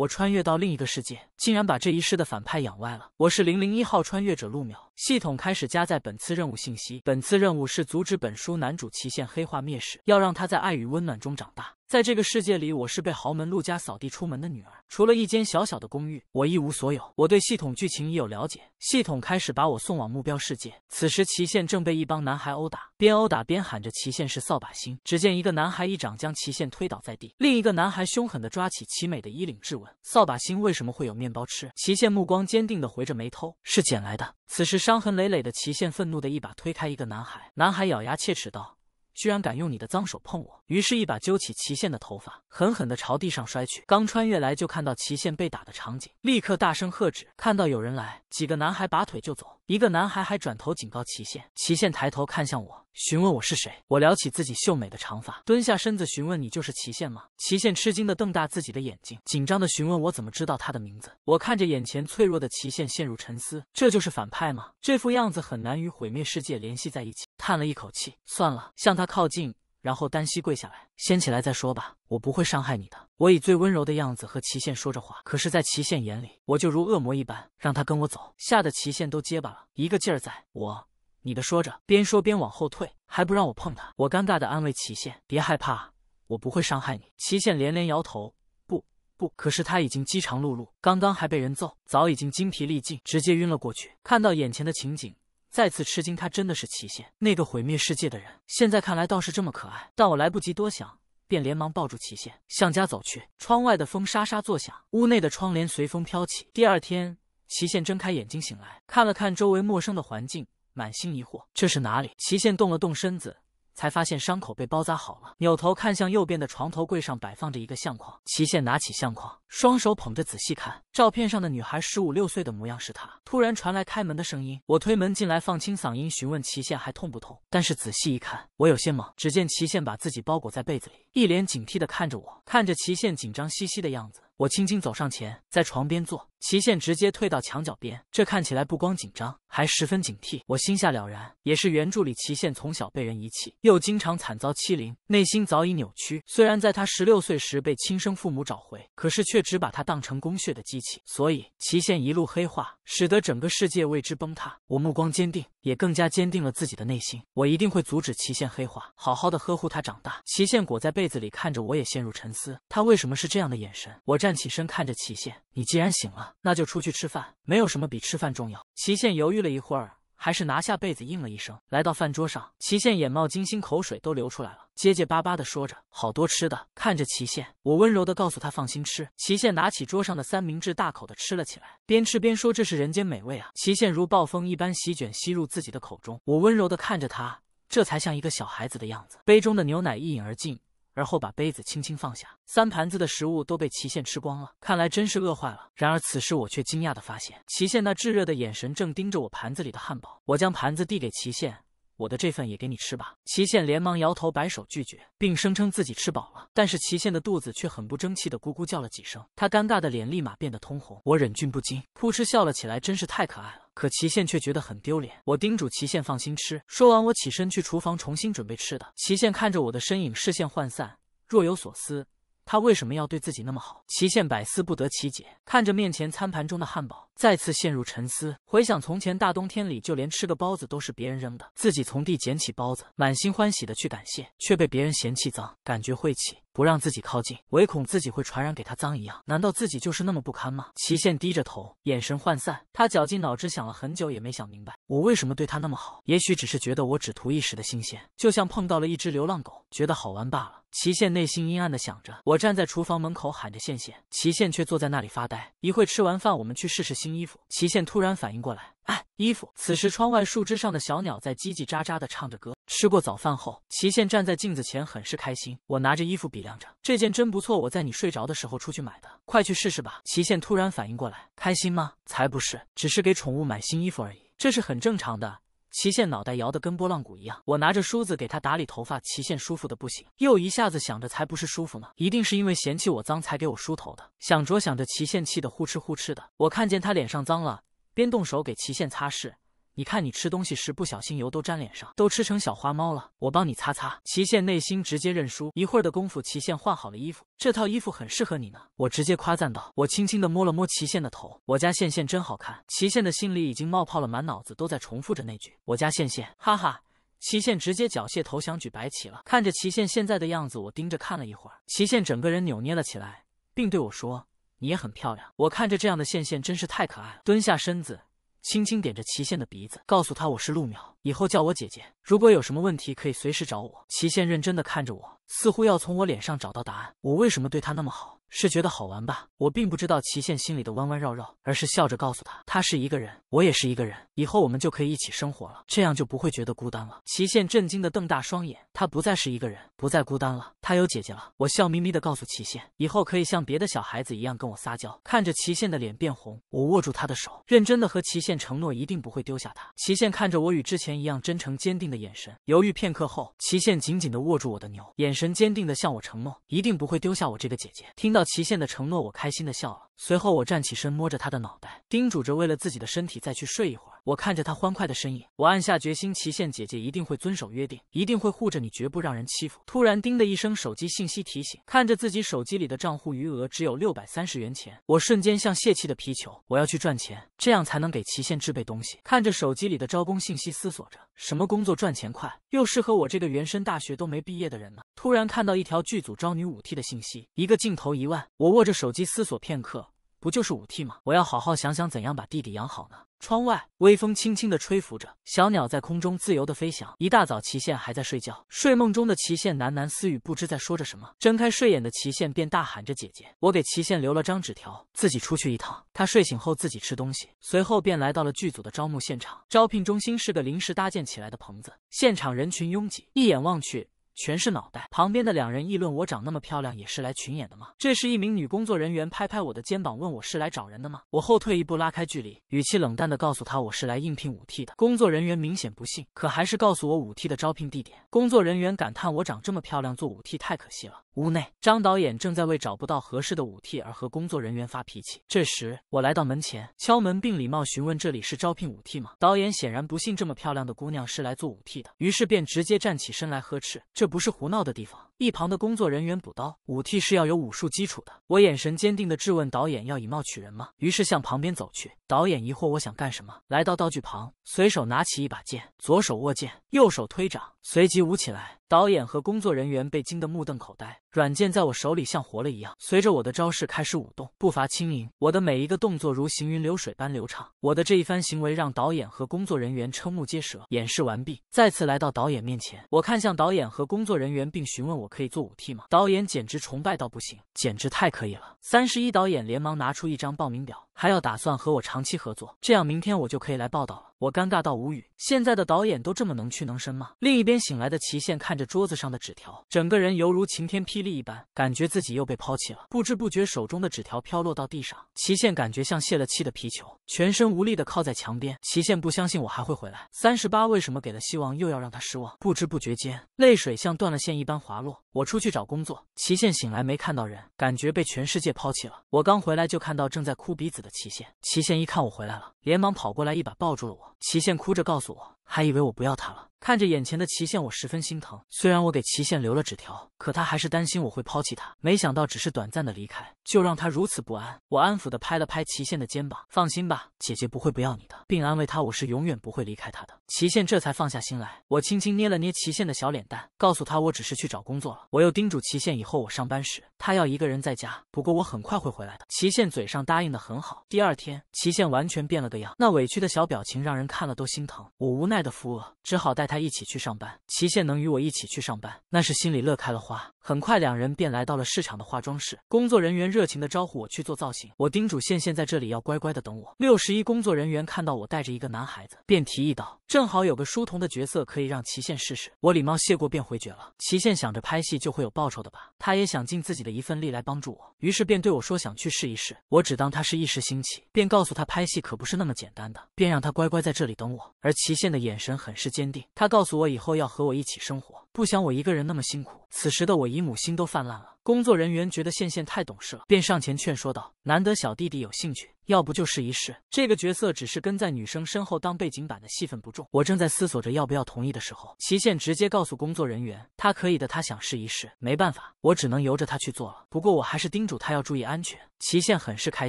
我穿越到另一个世界，竟然把这一世的反派养歪了。我是零零一号穿越者陆淼。系统开始加载本次任务信息。本次任务是阻止本书男主祁现黑化灭世，要让他在爱与温暖中长大。在这个世界里，我是被豪门陆家扫地出门的女儿，除了一间小小的公寓，我一无所有。我对系统剧情已有了解，系统开始把我送往目标世界。此时，齐宪正被一帮男孩殴打，边殴打边喊着：“齐宪是扫把星！”只见一个男孩一掌将齐宪推倒在地，另一个男孩凶狠的抓起齐美的衣领质问：“扫把星为什么会有面包吃？”齐宪目光坚定的回着：“没偷，是捡来的。”此时，伤痕累累的齐宪愤怒的一把推开一个男孩，男孩咬牙切齿道。居然敢用你的脏手碰我！于是，一把揪起齐宪的头发，狠狠地朝地上摔去。刚穿越来就看到齐宪被打的场景，立刻大声喝止。看到有人来，几个男孩拔腿就走。一个男孩还转头警告齐宪。齐宪抬头看向我，询问我是谁。我撩起自己秀美的长发，蹲下身子询问：“你就是齐宪吗？”齐宪吃惊地瞪大自己的眼睛，紧张地询问我怎么知道他的名字。我看着眼前脆弱的齐宪，陷入沉思：这就是反派吗？这副样子很难与毁灭世界联系在一起。叹了一口气，算了，向他。靠近，然后单膝跪下来，先起来再说吧。我不会伤害你的。我以最温柔的样子和齐宪说着话，可是，在齐宪眼里，我就如恶魔一般，让他跟我走，吓得齐宪都结巴了，一个劲儿在我你的说着，边说边往后退，还不让我碰他。我尴尬的安慰齐宪：“别害怕，我不会伤害你。”齐宪连连摇头：“不，不。”可是他已经饥肠辘辘，刚刚还被人揍，早已经精疲力尽，直接晕了过去。看到眼前的情景。再次吃惊，他真的是祁宪，那个毁灭世界的人。现在看来倒是这么可爱，但我来不及多想，便连忙抱住祁宪，向家走去。窗外的风沙沙作响，屋内的窗帘随风飘起。第二天，祁宪睁开眼睛醒来，看了看周围陌生的环境，满心疑惑：这是哪里？祁宪动了动身子。才发现伤口被包扎好了，扭头看向右边的床头柜上摆放着一个相框，齐宪拿起相框，双手捧着仔细看，照片上的女孩十五六岁的模样是他。突然传来开门的声音，我推门进来，放轻嗓音询问齐宪还痛不痛，但是仔细一看，我有些懵，只见齐宪把自己包裹在被子里，一脸警惕的看着我，看着齐宪紧张兮兮的样子。我轻轻走上前，在床边坐。齐宪直接退到墙角边，这看起来不光紧张，还十分警惕。我心下了然，也是原著里齐宪从小被人遗弃，又经常惨遭欺凌，内心早已扭曲。虽然在他十六岁时被亲生父母找回，可是却只把他当成供血的机器，所以齐宪一路黑化，使得整个世界为之崩塌。我目光坚定，也更加坚定了自己的内心，我一定会阻止齐宪黑化，好好的呵护他长大。齐宪裹在被子里看着我，也陷入沉思，他为什么是这样的眼神？我站。站起身看着齐宪，你既然醒了，那就出去吃饭，没有什么比吃饭重要。齐宪犹豫了一会儿，还是拿下被子应了一声，来到饭桌上。齐宪眼冒金星，口水都流出来了，结结巴巴的说着好多吃的。看着齐宪，我温柔的告诉他放心吃。齐宪拿起桌上的三明治，大口的吃了起来，边吃边说这是人间美味啊。齐宪如暴风一般席卷吸入自己的口中，我温柔的看着他，这才像一个小孩子的样子。杯中的牛奶一饮而尽。而后把杯子轻轻放下，三盘子的食物都被齐羡吃光了，看来真是饿坏了。然而此时我却惊讶的发现，齐羡那炙热的眼神正盯着我盘子里的汉堡。我将盘子递给齐羡。我的这份也给你吃吧。齐羡连忙摇头摆手拒绝，并声称自己吃饱了。但是齐羡的肚子却很不争气的咕咕叫了几声，他尴尬的脸立马变得通红。我忍俊不禁，扑哧笑了起来，真是太可爱了。可齐宪却觉得很丢脸。我叮嘱齐宪放心吃。说完，我起身去厨房重新准备吃的。齐宪看着我的身影，视线涣散，若有所思。他为什么要对自己那么好？齐宪百思不得其解，看着面前餐盘中的汉堡。再次陷入沉思，回想从前大冬天里，就连吃个包子都是别人扔的，自己从地捡起包子，满心欢喜的去感谢，却被别人嫌弃脏，感觉晦气，不让自己靠近，唯恐自己会传染给他脏一样。难道自己就是那么不堪吗？齐宪低着头，眼神涣散，他绞尽脑汁想了很久，也没想明白，我为什么对他那么好？也许只是觉得我只图一时的新鲜，就像碰到了一只流浪狗，觉得好玩罢了。齐宪内心阴暗的想着。我站在厨房门口喊着宪宪，齐宪却坐在那里发呆。一会吃完饭，我们去试试新。衣服，齐宪突然反应过来，哎，衣服。此时窗外树枝上的小鸟在叽叽喳喳的唱着歌。吃过早饭后，齐宪站在镜子前，很是开心。我拿着衣服比量着，这件真不错。我在你睡着的时候出去买的，快去试试吧。齐宪突然反应过来，开心吗？才不是，只是给宠物买新衣服而已，这是很正常的。齐宪脑袋摇得跟拨浪鼓一样，我拿着梳子给他打理头发，齐宪舒服的不行，又一下子想着才不是舒服呢，一定是因为嫌弃我脏才给我梳头的。想着想着，齐宪气得呼哧呼哧的。我看见他脸上脏了，边动手给齐宪擦拭。你看，你吃东西时不小心油都沾脸上，都吃成小花猫了。我帮你擦擦。齐宪内心直接认输。一会儿的功夫，齐宪换好了衣服。这套衣服很适合你呢，我直接夸赞道。我轻轻的摸了摸齐宪的头，我家宪宪真好看。齐宪的心里已经冒泡了，满脑子都在重复着那句我家宪宪。哈哈，齐宪直接缴械投降，举白旗了。看着齐宪现在的样子，我盯着看了一会儿。齐宪整个人扭捏了起来，并对我说：“你也很漂亮。”我看着这样的宪宪，真是太可爱了。蹲下身子。轻轻点着齐宪的鼻子，告诉他：“我是陆淼。”以后叫我姐姐，如果有什么问题可以随时找我。齐宪认真的看着我，似乎要从我脸上找到答案。我为什么对他那么好？是觉得好玩吧？我并不知道齐宪心里的弯弯绕绕，而是笑着告诉他，他是一个人，我也是一个人，以后我们就可以一起生活了，这样就不会觉得孤单了。齐宪震惊的瞪大双眼，他不再是一个人，不再孤单了，他有姐姐了。我笑眯眯的告诉齐宪，以后可以像别的小孩子一样跟我撒娇。看着齐宪的脸变红，我握住他的手，认真的和齐宪承诺一定不会丢下他。齐宪看着我，与之前。一样真诚坚定的眼神，犹豫片刻后，齐宪紧紧地握住我的牛，眼神坚定地向我承诺，一定不会丢下我这个姐姐。听到齐宪的承诺，我开心地笑了。随后我站起身，摸着他的脑袋，叮嘱着：“为了自己的身体，再去睡一会儿。”我看着他欢快的身影，我暗下决心：齐茜姐姐一定会遵守约定，一定会护着你，绝不让人欺负。突然，叮的一声，手机信息提醒。看着自己手机里的账户余额只有六百三十元钱，我瞬间像泄气的皮球。我要去赚钱，这样才能给齐茜制备东西。看着手机里的招工信息，思索着什么工作赚钱快，又适合我这个原身大学都没毕业的人呢？突然看到一条剧组招女武替的信息，一个镜头一万。我握着手机思索片刻。不就是五 T 吗？我要好好想想怎样把弟弟养好呢。窗外微风轻轻的吹拂着，小鸟在空中自由的飞翔。一大早，齐宪还在睡觉，睡梦中的齐宪喃喃私语，不知在说着什么。睁开睡眼的齐宪便大喊着：“姐姐，我给齐宪留了张纸条，自己出去一趟。”他睡醒后自己吃东西，随后便来到了剧组的招募现场。招聘中心是个临时搭建起来的棚子，现场人群拥挤，一眼望去。全是脑袋。旁边的两人议论：“我长那么漂亮，也是来群演的吗？”这时，一名女工作人员，拍拍我的肩膀，问：“我是来找人的吗？”我后退一步，拉开距离，语气冷淡地告诉他：“我是来应聘舞替的。”工作人员明显不信，可还是告诉我舞替的招聘地点。工作人员感叹：“我长这么漂亮，做舞替太可惜了。”屋内，张导演正在为找不到合适的舞替而和工作人员发脾气。这时，我来到门前，敲门并礼貌询问：“这里是招聘舞替吗？”导演显然不信这么漂亮的姑娘是来做舞替的，于是便直接站起身来呵斥。这不是胡闹的地方。一旁的工作人员补刀，舞替是要有武术基础的。我眼神坚定地质问导演：“要以貌取人吗？”于是向旁边走去。导演疑惑我想干什么，来到道具旁，随手拿起一把剑，左手握剑，右手推掌，随即舞起来。导演和工作人员被惊得目瞪口呆。软剑在我手里像活了一样，随着我的招式开始舞动，步伐轻盈，我的每一个动作如行云流水般流畅。我的这一番行为让导演和工作人员瞠目结舌。演示完毕，再次来到导演面前，我看向导演和工作人员，并询问我。可以做武替吗？导演简直崇拜到不行，简直太可以了！三十一导演连忙拿出一张报名表。还要打算和我长期合作，这样明天我就可以来报道了。我尴尬到无语，现在的导演都这么能屈能伸吗？另一边醒来的齐宪看着桌子上的纸条，整个人犹如晴天霹雳一般，感觉自己又被抛弃了。不知不觉，手中的纸条飘落到地上，齐宪感觉像泄了气的皮球，全身无力的靠在墙边。齐宪不相信我还会回来，三十八为什么给了希望又要让他失望？不知不觉间，泪水像断了线一般滑落。我出去找工作，齐宪醒来没看到人，感觉被全世界抛弃了。我刚回来就看到正在哭鼻子的。齐县，齐县一看我回来了，连忙跑过来，一把抱住了我。齐县哭着告诉我。还以为我不要他了，看着眼前的齐宪，我十分心疼。虽然我给齐宪留了纸条，可他还是担心我会抛弃他。没想到只是短暂的离开，就让他如此不安。我安抚的拍了拍齐宪的肩膀，放心吧，姐姐不会不要你的，并安慰他我是永远不会离开他的。齐宪这才放下心来。我轻轻捏了捏齐宪的小脸蛋，告诉他我只是去找工作了。我又叮嘱齐宪，以后我上班时他要一个人在家，不过我很快会回来的。齐宪嘴上答应的很好。第二天，齐宪完全变了个样，那委屈的小表情让人看了都心疼。我无奈。的福额，只好带他一起去上班。齐宪能与我一起去上班，那是心里乐开了花。很快，两人便来到了市场的化妆室，工作人员热情的招呼我去做造型。我叮嘱宪宪在这里要乖乖的等我。六十一工作人员看到我带着一个男孩子，便提议道：“正好有个书童的角色可以让齐宪试试。”我礼貌谢过，便回绝了。齐宪想着拍戏就会有报酬的吧，他也想尽自己的一份力来帮助我，于是便对我说想去试一试。我只当他是一时兴起，便告诉他拍戏可不是那么简单的，便让他乖乖在这里等我。而齐宪的眼。眼神很是坚定，他告诉我以后要和我一起生活。不想我一个人那么辛苦，此时的我姨母心都泛滥了。工作人员觉得羡羡太懂事了，便上前劝说道：“难得小弟弟有兴趣，要不就试一试。”这个角色只是跟在女生身后当背景板的戏份不重。我正在思索着要不要同意的时候，齐羡直接告诉工作人员：“他可以的，他想试一试。”没办法，我只能由着他去做了。不过我还是叮嘱他要注意安全。齐羡很是开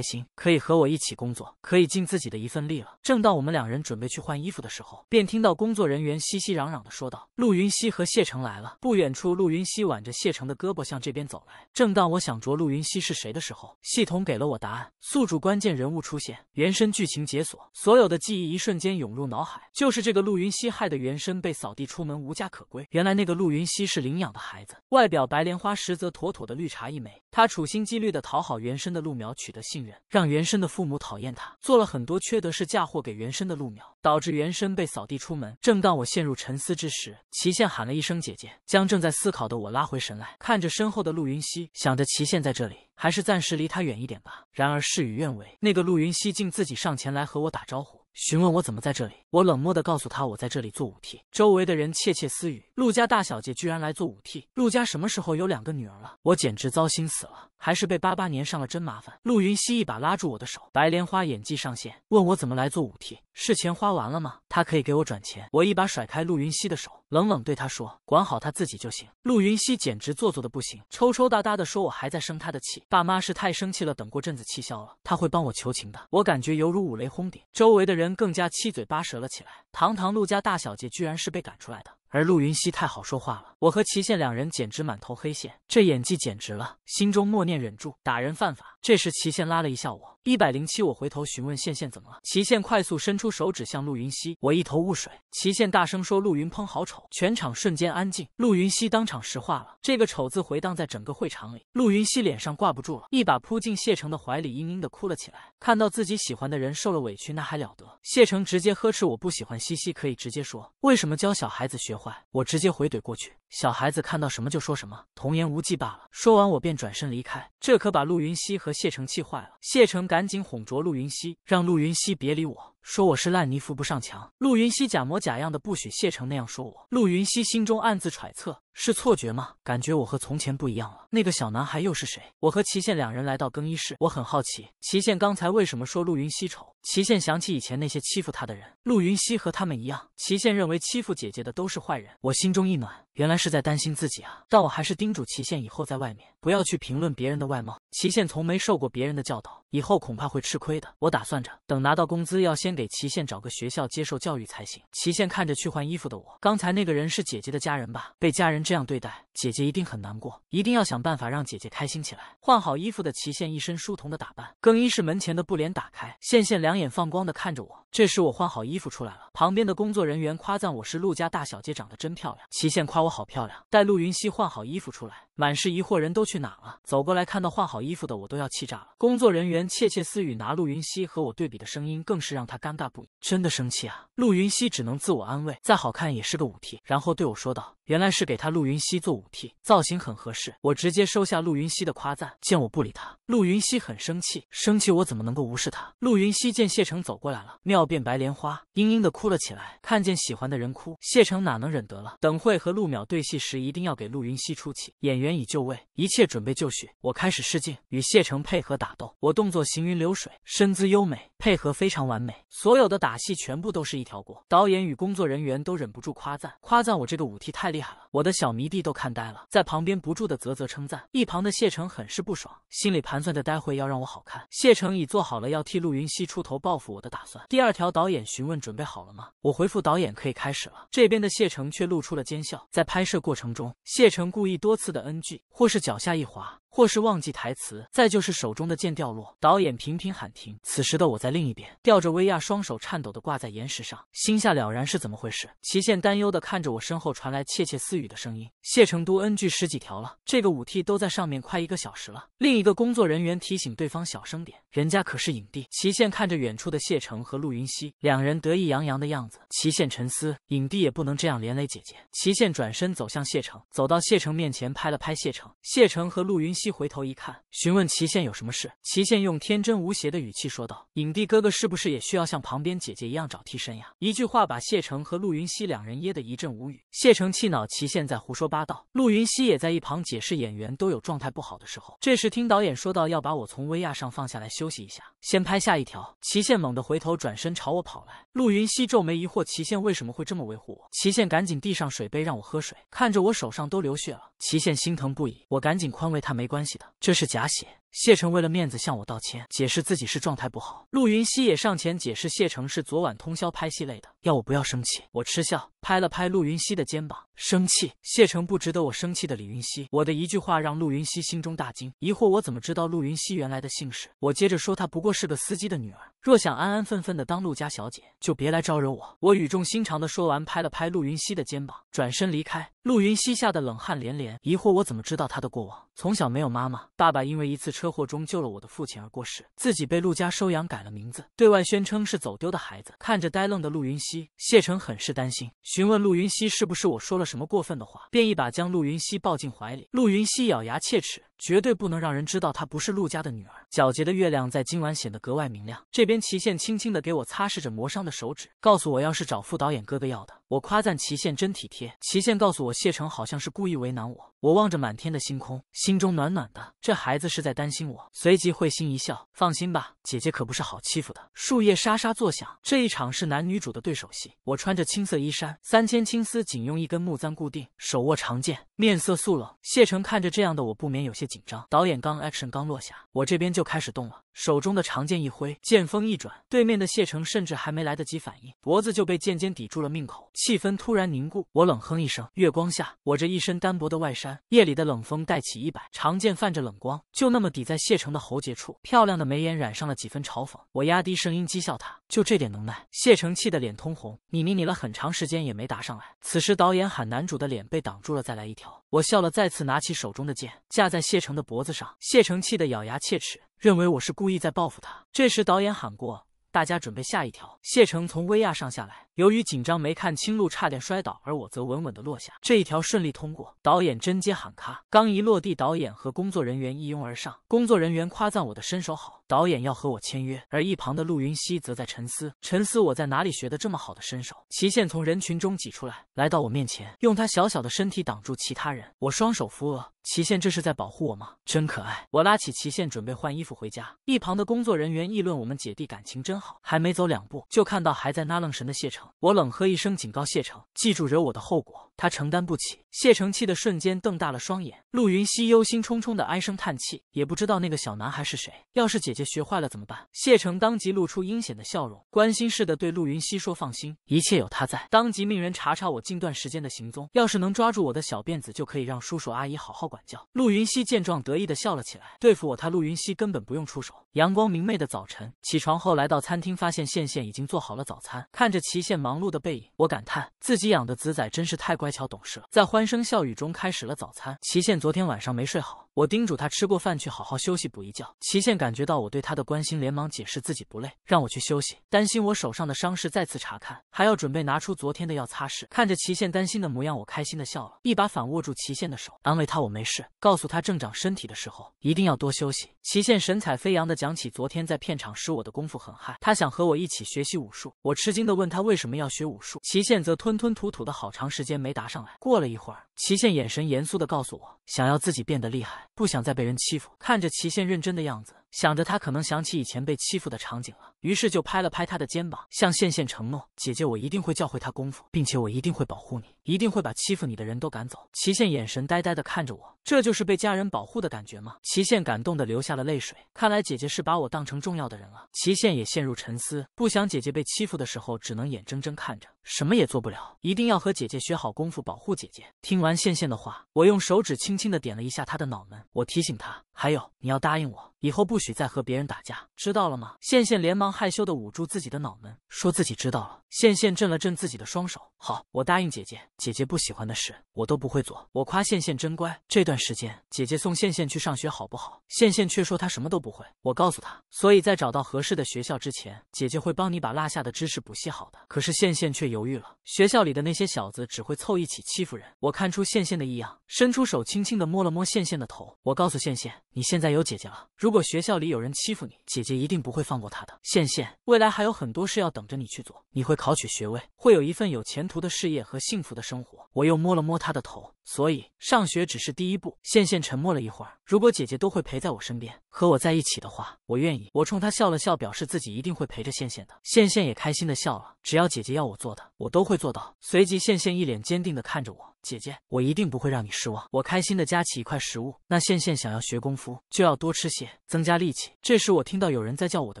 心，可以和我一起工作，可以尽自己的一份力了。正当我们两人准备去换衣服的时候，便听到工作人员熙熙攘攘的说道：“陆云熙和谢成。”来了，不远处，陆云熙挽着谢成的胳膊向这边走来。正当我想着陆云熙是谁的时候，系统给了我答案。宿主关键人物出现，原身剧情解锁，所有的记忆一瞬间涌入脑海。就是这个陆云熙害的原身被扫地出门，无家可归。原来那个陆云熙是领养的孩子，外表白莲花，实则妥妥的绿茶一枚。他处心积虑的讨好原身的陆苗，取得信任，让原身的父母讨厌他，做了很多缺德事，嫁祸给原身的陆苗，导致原身被扫地出门。正当我陷入沉思之时，齐宪喊了一声。姐姐将正在思考的我拉回神来，看着身后的陆云熙，想着祁现在这里，还是暂时离他远一点吧。然而事与愿违，那个陆云熙竟自己上前来和我打招呼，询问我怎么在这里。我冷漠的告诉他我在这里做舞替，周围的人窃窃私语，陆家大小姐居然来做舞替，陆家什么时候有两个女儿了？我简直糟心死了，还是被八八年上了，真麻烦。陆云熙一把拉住我的手，白莲花演技上线，问我怎么来做舞替。是钱花完了吗？他可以给我转钱。我一把甩开陆云溪的手，冷冷对他说：“管好他自己就行。”陆云溪简直做作的不行，抽抽搭搭的说：“我还在生他的气，爸妈是太生气了，等过阵子气消了，他会帮我求情的。”我感觉犹如五雷轰顶，周围的人更加七嘴八舌了起来。堂堂陆家大小姐居然是被赶出来的，而陆云熙太好说话了，我和齐羡两人简直满头黑线，这演技简直了，心中默念忍住，打人犯法。这时齐羡拉了一下我，一百零七，我回头询问羡羡怎么了，齐羡快速伸出手指向陆云熙，我一头雾水。齐羡大声说陆云鹏好丑，全场瞬间安静，陆云熙当场石化了，这个丑字回荡在整个会场里，陆云熙脸上挂不住了，一把扑进谢成的怀里，嘤嘤的哭了起来。看到自己喜欢的人受了委屈，那还了得？谢成直接呵斥我不喜欢。西西可以直接说：“为什么教小孩子学坏？”我直接回怼过去。小孩子看到什么就说什么，童言无忌罢了。说完，我便转身离开，这可把陆云熙和谢成气坏了。谢成赶紧哄着陆云熙，让陆云熙别理我，说我是烂泥扶不上墙。陆云熙假模假样的不许谢成那样说我。陆云熙心中暗自揣测，是错觉吗？感觉我和从前不一样了。那个小男孩又是谁？我和齐宪两人来到更衣室，我很好奇齐宪刚才为什么说陆云熙丑。齐宪想起以前那些欺负他的人，陆云熙和他们一样。齐宪认为欺负姐姐的都是坏人。我心中一暖。原来是在担心自己啊！但我还是叮嘱齐宪以后在外面。不要去评论别人的外貌。齐宪从没受过别人的教导，以后恐怕会吃亏的。我打算着，等拿到工资，要先给齐宪找个学校接受教育才行。齐宪看着去换衣服的我，刚才那个人是姐姐的家人吧？被家人这样对待，姐姐一定很难过，一定要想办法让姐姐开心起来。换好衣服的齐宪，一身书童的打扮。更衣室门前的布帘打开，羡羡两眼放光的看着我。这时我换好衣服出来了，旁边的工作人员夸赞我是陆家大小姐，长得真漂亮。齐宪夸我好漂亮。待陆云熙换好衣服出来，满是疑惑，人都去。去哪了？走过来看到换好衣服的我都要气炸了。工作人员窃窃私语，拿陆云熙和我对比的声音更是让他尴尬不已。真的生气啊！陆云熙只能自我安慰，再好看也是个舞替，然后对我说道。原来是给他陆云溪做武替，造型很合适，我直接收下陆云溪的夸赞。见我不理他，陆云溪很生气，生气我怎么能够无视他？陆云溪见谢成走过来了，妙变白莲花，嘤嘤的哭了起来。看见喜欢的人哭，谢成哪能忍得了？等会和陆淼对戏时，一定要给陆云溪出气。演员已就位，一切准备就绪，我开始试镜，与谢成配合打斗，我动作行云流水，身姿优美，配合非常完美，所有的打戏全部都是一条过。导演与工作人员都忍不住夸赞，夸赞我这个武替太。厉害了，我的小迷弟都看呆了，在旁边不住的啧啧称赞。一旁的谢成很是不爽，心里盘算着待会要让我好看。谢成已做好了要替陆云熙出头报复我的打算。第二条，导演询问准备好了吗？我回复导演可以开始了。这边的谢成却露出了奸笑。在拍摄过程中，谢成故意多次的 NG，或是脚下一滑。或是忘记台词，再就是手中的剑掉落。导演频频喊停。此时的我在另一边，吊着威亚，双手颤抖的挂在岩石上，心下了然是怎么回事？齐宪担忧的看着我，身后传来窃窃私语的声音。谢成都 N g 十几条了，这个舞替都在上面快一个小时了。另一个工作人员提醒对方小声点，人家可是影帝。齐宪看着远处的谢成和陆云熙两人得意洋洋的样子，齐宪沉思，影帝也不能这样连累姐姐。齐宪转身走向谢成，走到谢成面前，拍了拍谢成。谢成和陆云。回头一看，询问齐宪有什么事。齐宪用天真无邪的语气说道：“影帝哥哥是不是也需要像旁边姐姐一样找替身呀？”一句话把谢成和陆云熙两人噎得一阵无语。谢成气恼齐宪在胡说八道，陆云熙也在一旁解释演员都有状态不好的时候。这时听导演说到要把我从威亚上放下来休息一下，先拍下一条。齐宪猛地回头转身朝我跑来，陆云熙皱眉疑惑齐宪为什么会这么维护我。齐宪赶紧递上水杯让我喝水，看着我手上都流血了，齐宪心疼不已。我赶紧宽慰他没。关系的，这是假血。谢成为了面子向我道歉，解释自己是状态不好。陆云熙也上前解释，谢成是昨晚通宵拍戏累的，要我不要生气。我嗤笑，拍了拍陆云熙的肩膀，生气？谢成不值得我生气的。李云熙，我的一句话让陆云熙心中大惊，疑惑我怎么知道陆云熙原来的姓氏。我接着说，她不过是个司机的女儿，若想安安分分的当陆家小姐，就别来招惹我。我语重心长的说完，拍了拍陆云熙的肩膀，转身离开。陆云熙吓得冷汗连连，疑惑我怎么知道他的过往。从小没有妈妈，爸爸因为一次车。车祸中救了我的父亲而过世，自己被陆家收养改了名字，对外宣称是走丢的孩子。看着呆愣的陆云熙，谢成很是担心，询问陆云熙是不是我说了什么过分的话，便一把将陆云熙抱进怀里。陆云熙咬牙切齿。绝对不能让人知道她不是陆家的女儿。皎洁的月亮在今晚显得格外明亮。这边齐宪轻轻的给我擦拭着磨伤的手指，告诉我要是找副导演哥哥要的。我夸赞齐宪真体贴。齐宪告诉我，谢成好像是故意为难我。我望着满天的星空，心中暖暖的。这孩子是在担心我。随即会心一笑，放心吧，姐姐可不是好欺负的。树叶沙沙作响。这一场是男女主的对手戏。我穿着青色衣衫，三千青丝仅用一根木簪固定，手握长剑，面色肃冷。谢成看着这样的我，不免有些。紧张，导演刚 action 刚落下，我这边就开始动了，手中的长剑一挥，剑锋一转，对面的谢成甚至还没来得及反应，脖子就被剑尖抵住了命口，气氛突然凝固。我冷哼一声，月光下，我这一身单薄的外衫，夜里的冷风带起衣摆，长剑泛着冷光，就那么抵在谢成的喉结处，漂亮的眉眼染上了几分嘲讽。我压低声音讥笑他，就这点能耐。谢成气的脸通红，你你你了很长时间也没答上来。此时导演喊男主的脸被挡住了，再来一条。我笑了，再次拿起手中的剑，架在谢。成的脖子上，谢成气得咬牙切齿，认为我是故意在报复他。这时导演喊过，大家准备下一条。谢成从威亚上下来，由于紧张没看清路，差点摔倒，而我则稳稳的落下，这一条顺利通过。导演真接喊咔，刚一落地，导演和工作人员一拥而上，工作人员夸赞我的身手好。导演要和我签约，而一旁的陆云熙则在沉思，沉思我在哪里学的这么好的身手。齐宪从人群中挤出来，来到我面前，用他小小的身体挡住其他人。我双手扶额，齐宪这是在保护我吗？真可爱。我拉起齐宪准备换衣服回家。一旁的工作人员议论我们姐弟感情真好。还没走两步，就看到还在那愣神的谢成。我冷喝一声，警告谢成，记住惹我的后果，他承担不起。谢成气的瞬间瞪大了双眼。陆云熙忧心忡忡的唉声叹气，也不知道那个小男孩是谁。要是姐姐。学坏了怎么办？谢成当即露出阴险的笑容，关心似的对陆云熙说：“放心，一切有他在。”当即命人查查我近段时间的行踪，要是能抓住我的小辫子，就可以让叔叔阿姨好好管教。”陆云熙见状，得意的笑了起来。对付我，他陆云熙根本不用出手。阳光明媚的早晨，起床后，来到餐厅，发现羡羡已经做好了早餐。看着齐羡忙碌的背影，我感叹自己养的子仔真是太乖巧懂事了。在欢声笑语中开始了早餐。齐羡昨天晚上没睡好，我叮嘱他吃过饭去好好休息补一觉。齐羡感觉到我。对他的关心，连忙解释自己不累，让我去休息，担心我手上的伤势再次查看，还要准备拿出昨天的药擦拭。看着齐宪担心的模样，我开心的笑了，一把反握住齐宪的手，安慰他我没事，告诉他正长身体的时候一定要多休息。齐宪神采飞扬的讲起昨天在片场时我的功夫很嗨，他想和我一起学习武术。我吃惊的问他为什么要学武术，齐宪则吞吞吐吐的好长时间没答上来。过了一会儿，齐宪眼神严肃的告诉我，想要自己变得厉害，不想再被人欺负。看着齐宪认真的样子。想着他可能想起以前被欺负的场景了，于是就拍了拍他的肩膀，向羡羡承诺：“姐姐，我一定会教会他功夫，并且我一定会保护你，一定会把欺负你的人都赶走。”齐羡眼神呆呆的看着我，这就是被家人保护的感觉吗？齐羡感动的流下了泪水。看来姐姐是把我当成重要的人了。齐羡也陷入沉思，不想姐姐被欺负的时候，只能眼睁睁看着。什么也做不了，一定要和姐姐学好功夫，保护姐姐。听完羡羡的话，我用手指轻轻的点了一下她的脑门，我提醒她，还有你要答应我，以后不许再和别人打架，知道了吗？羡羡连忙害羞的捂住自己的脑门，说自己知道了。羡羡震了震自己的双手，好，我答应姐姐，姐姐不喜欢的事我都不会做。我夸羡羡真乖。这段时间，姐姐送羡羡去上学好不好？羡羡却说她什么都不会。我告诉她，所以在找到合适的学校之前，姐姐会帮你把落下的知识补习好的。可是羡羡却。犹豫了，学校里的那些小子只会凑一起欺负人。我看出线线的异样，伸出手轻轻地摸了摸线线的头。我告诉线线。你现在有姐姐了，如果学校里有人欺负你，姐姐一定不会放过他的。羡羡，未来还有很多事要等着你去做，你会考取学位，会有一份有前途的事业和幸福的生活。我又摸了摸她的头，所以上学只是第一步。羡羡沉默了一会儿，如果姐姐都会陪在我身边，和我在一起的话，我愿意。我冲她笑了笑，表示自己一定会陪着羡羡的。羡羡也开心的笑了，只要姐姐要我做的，我都会做到。随即，羡羡一脸坚定的看着我。姐姐，我一定不会让你失望。我开心的夹起一块食物。那线线想要学功夫，就要多吃些，增加力气。这时我听到有人在叫我的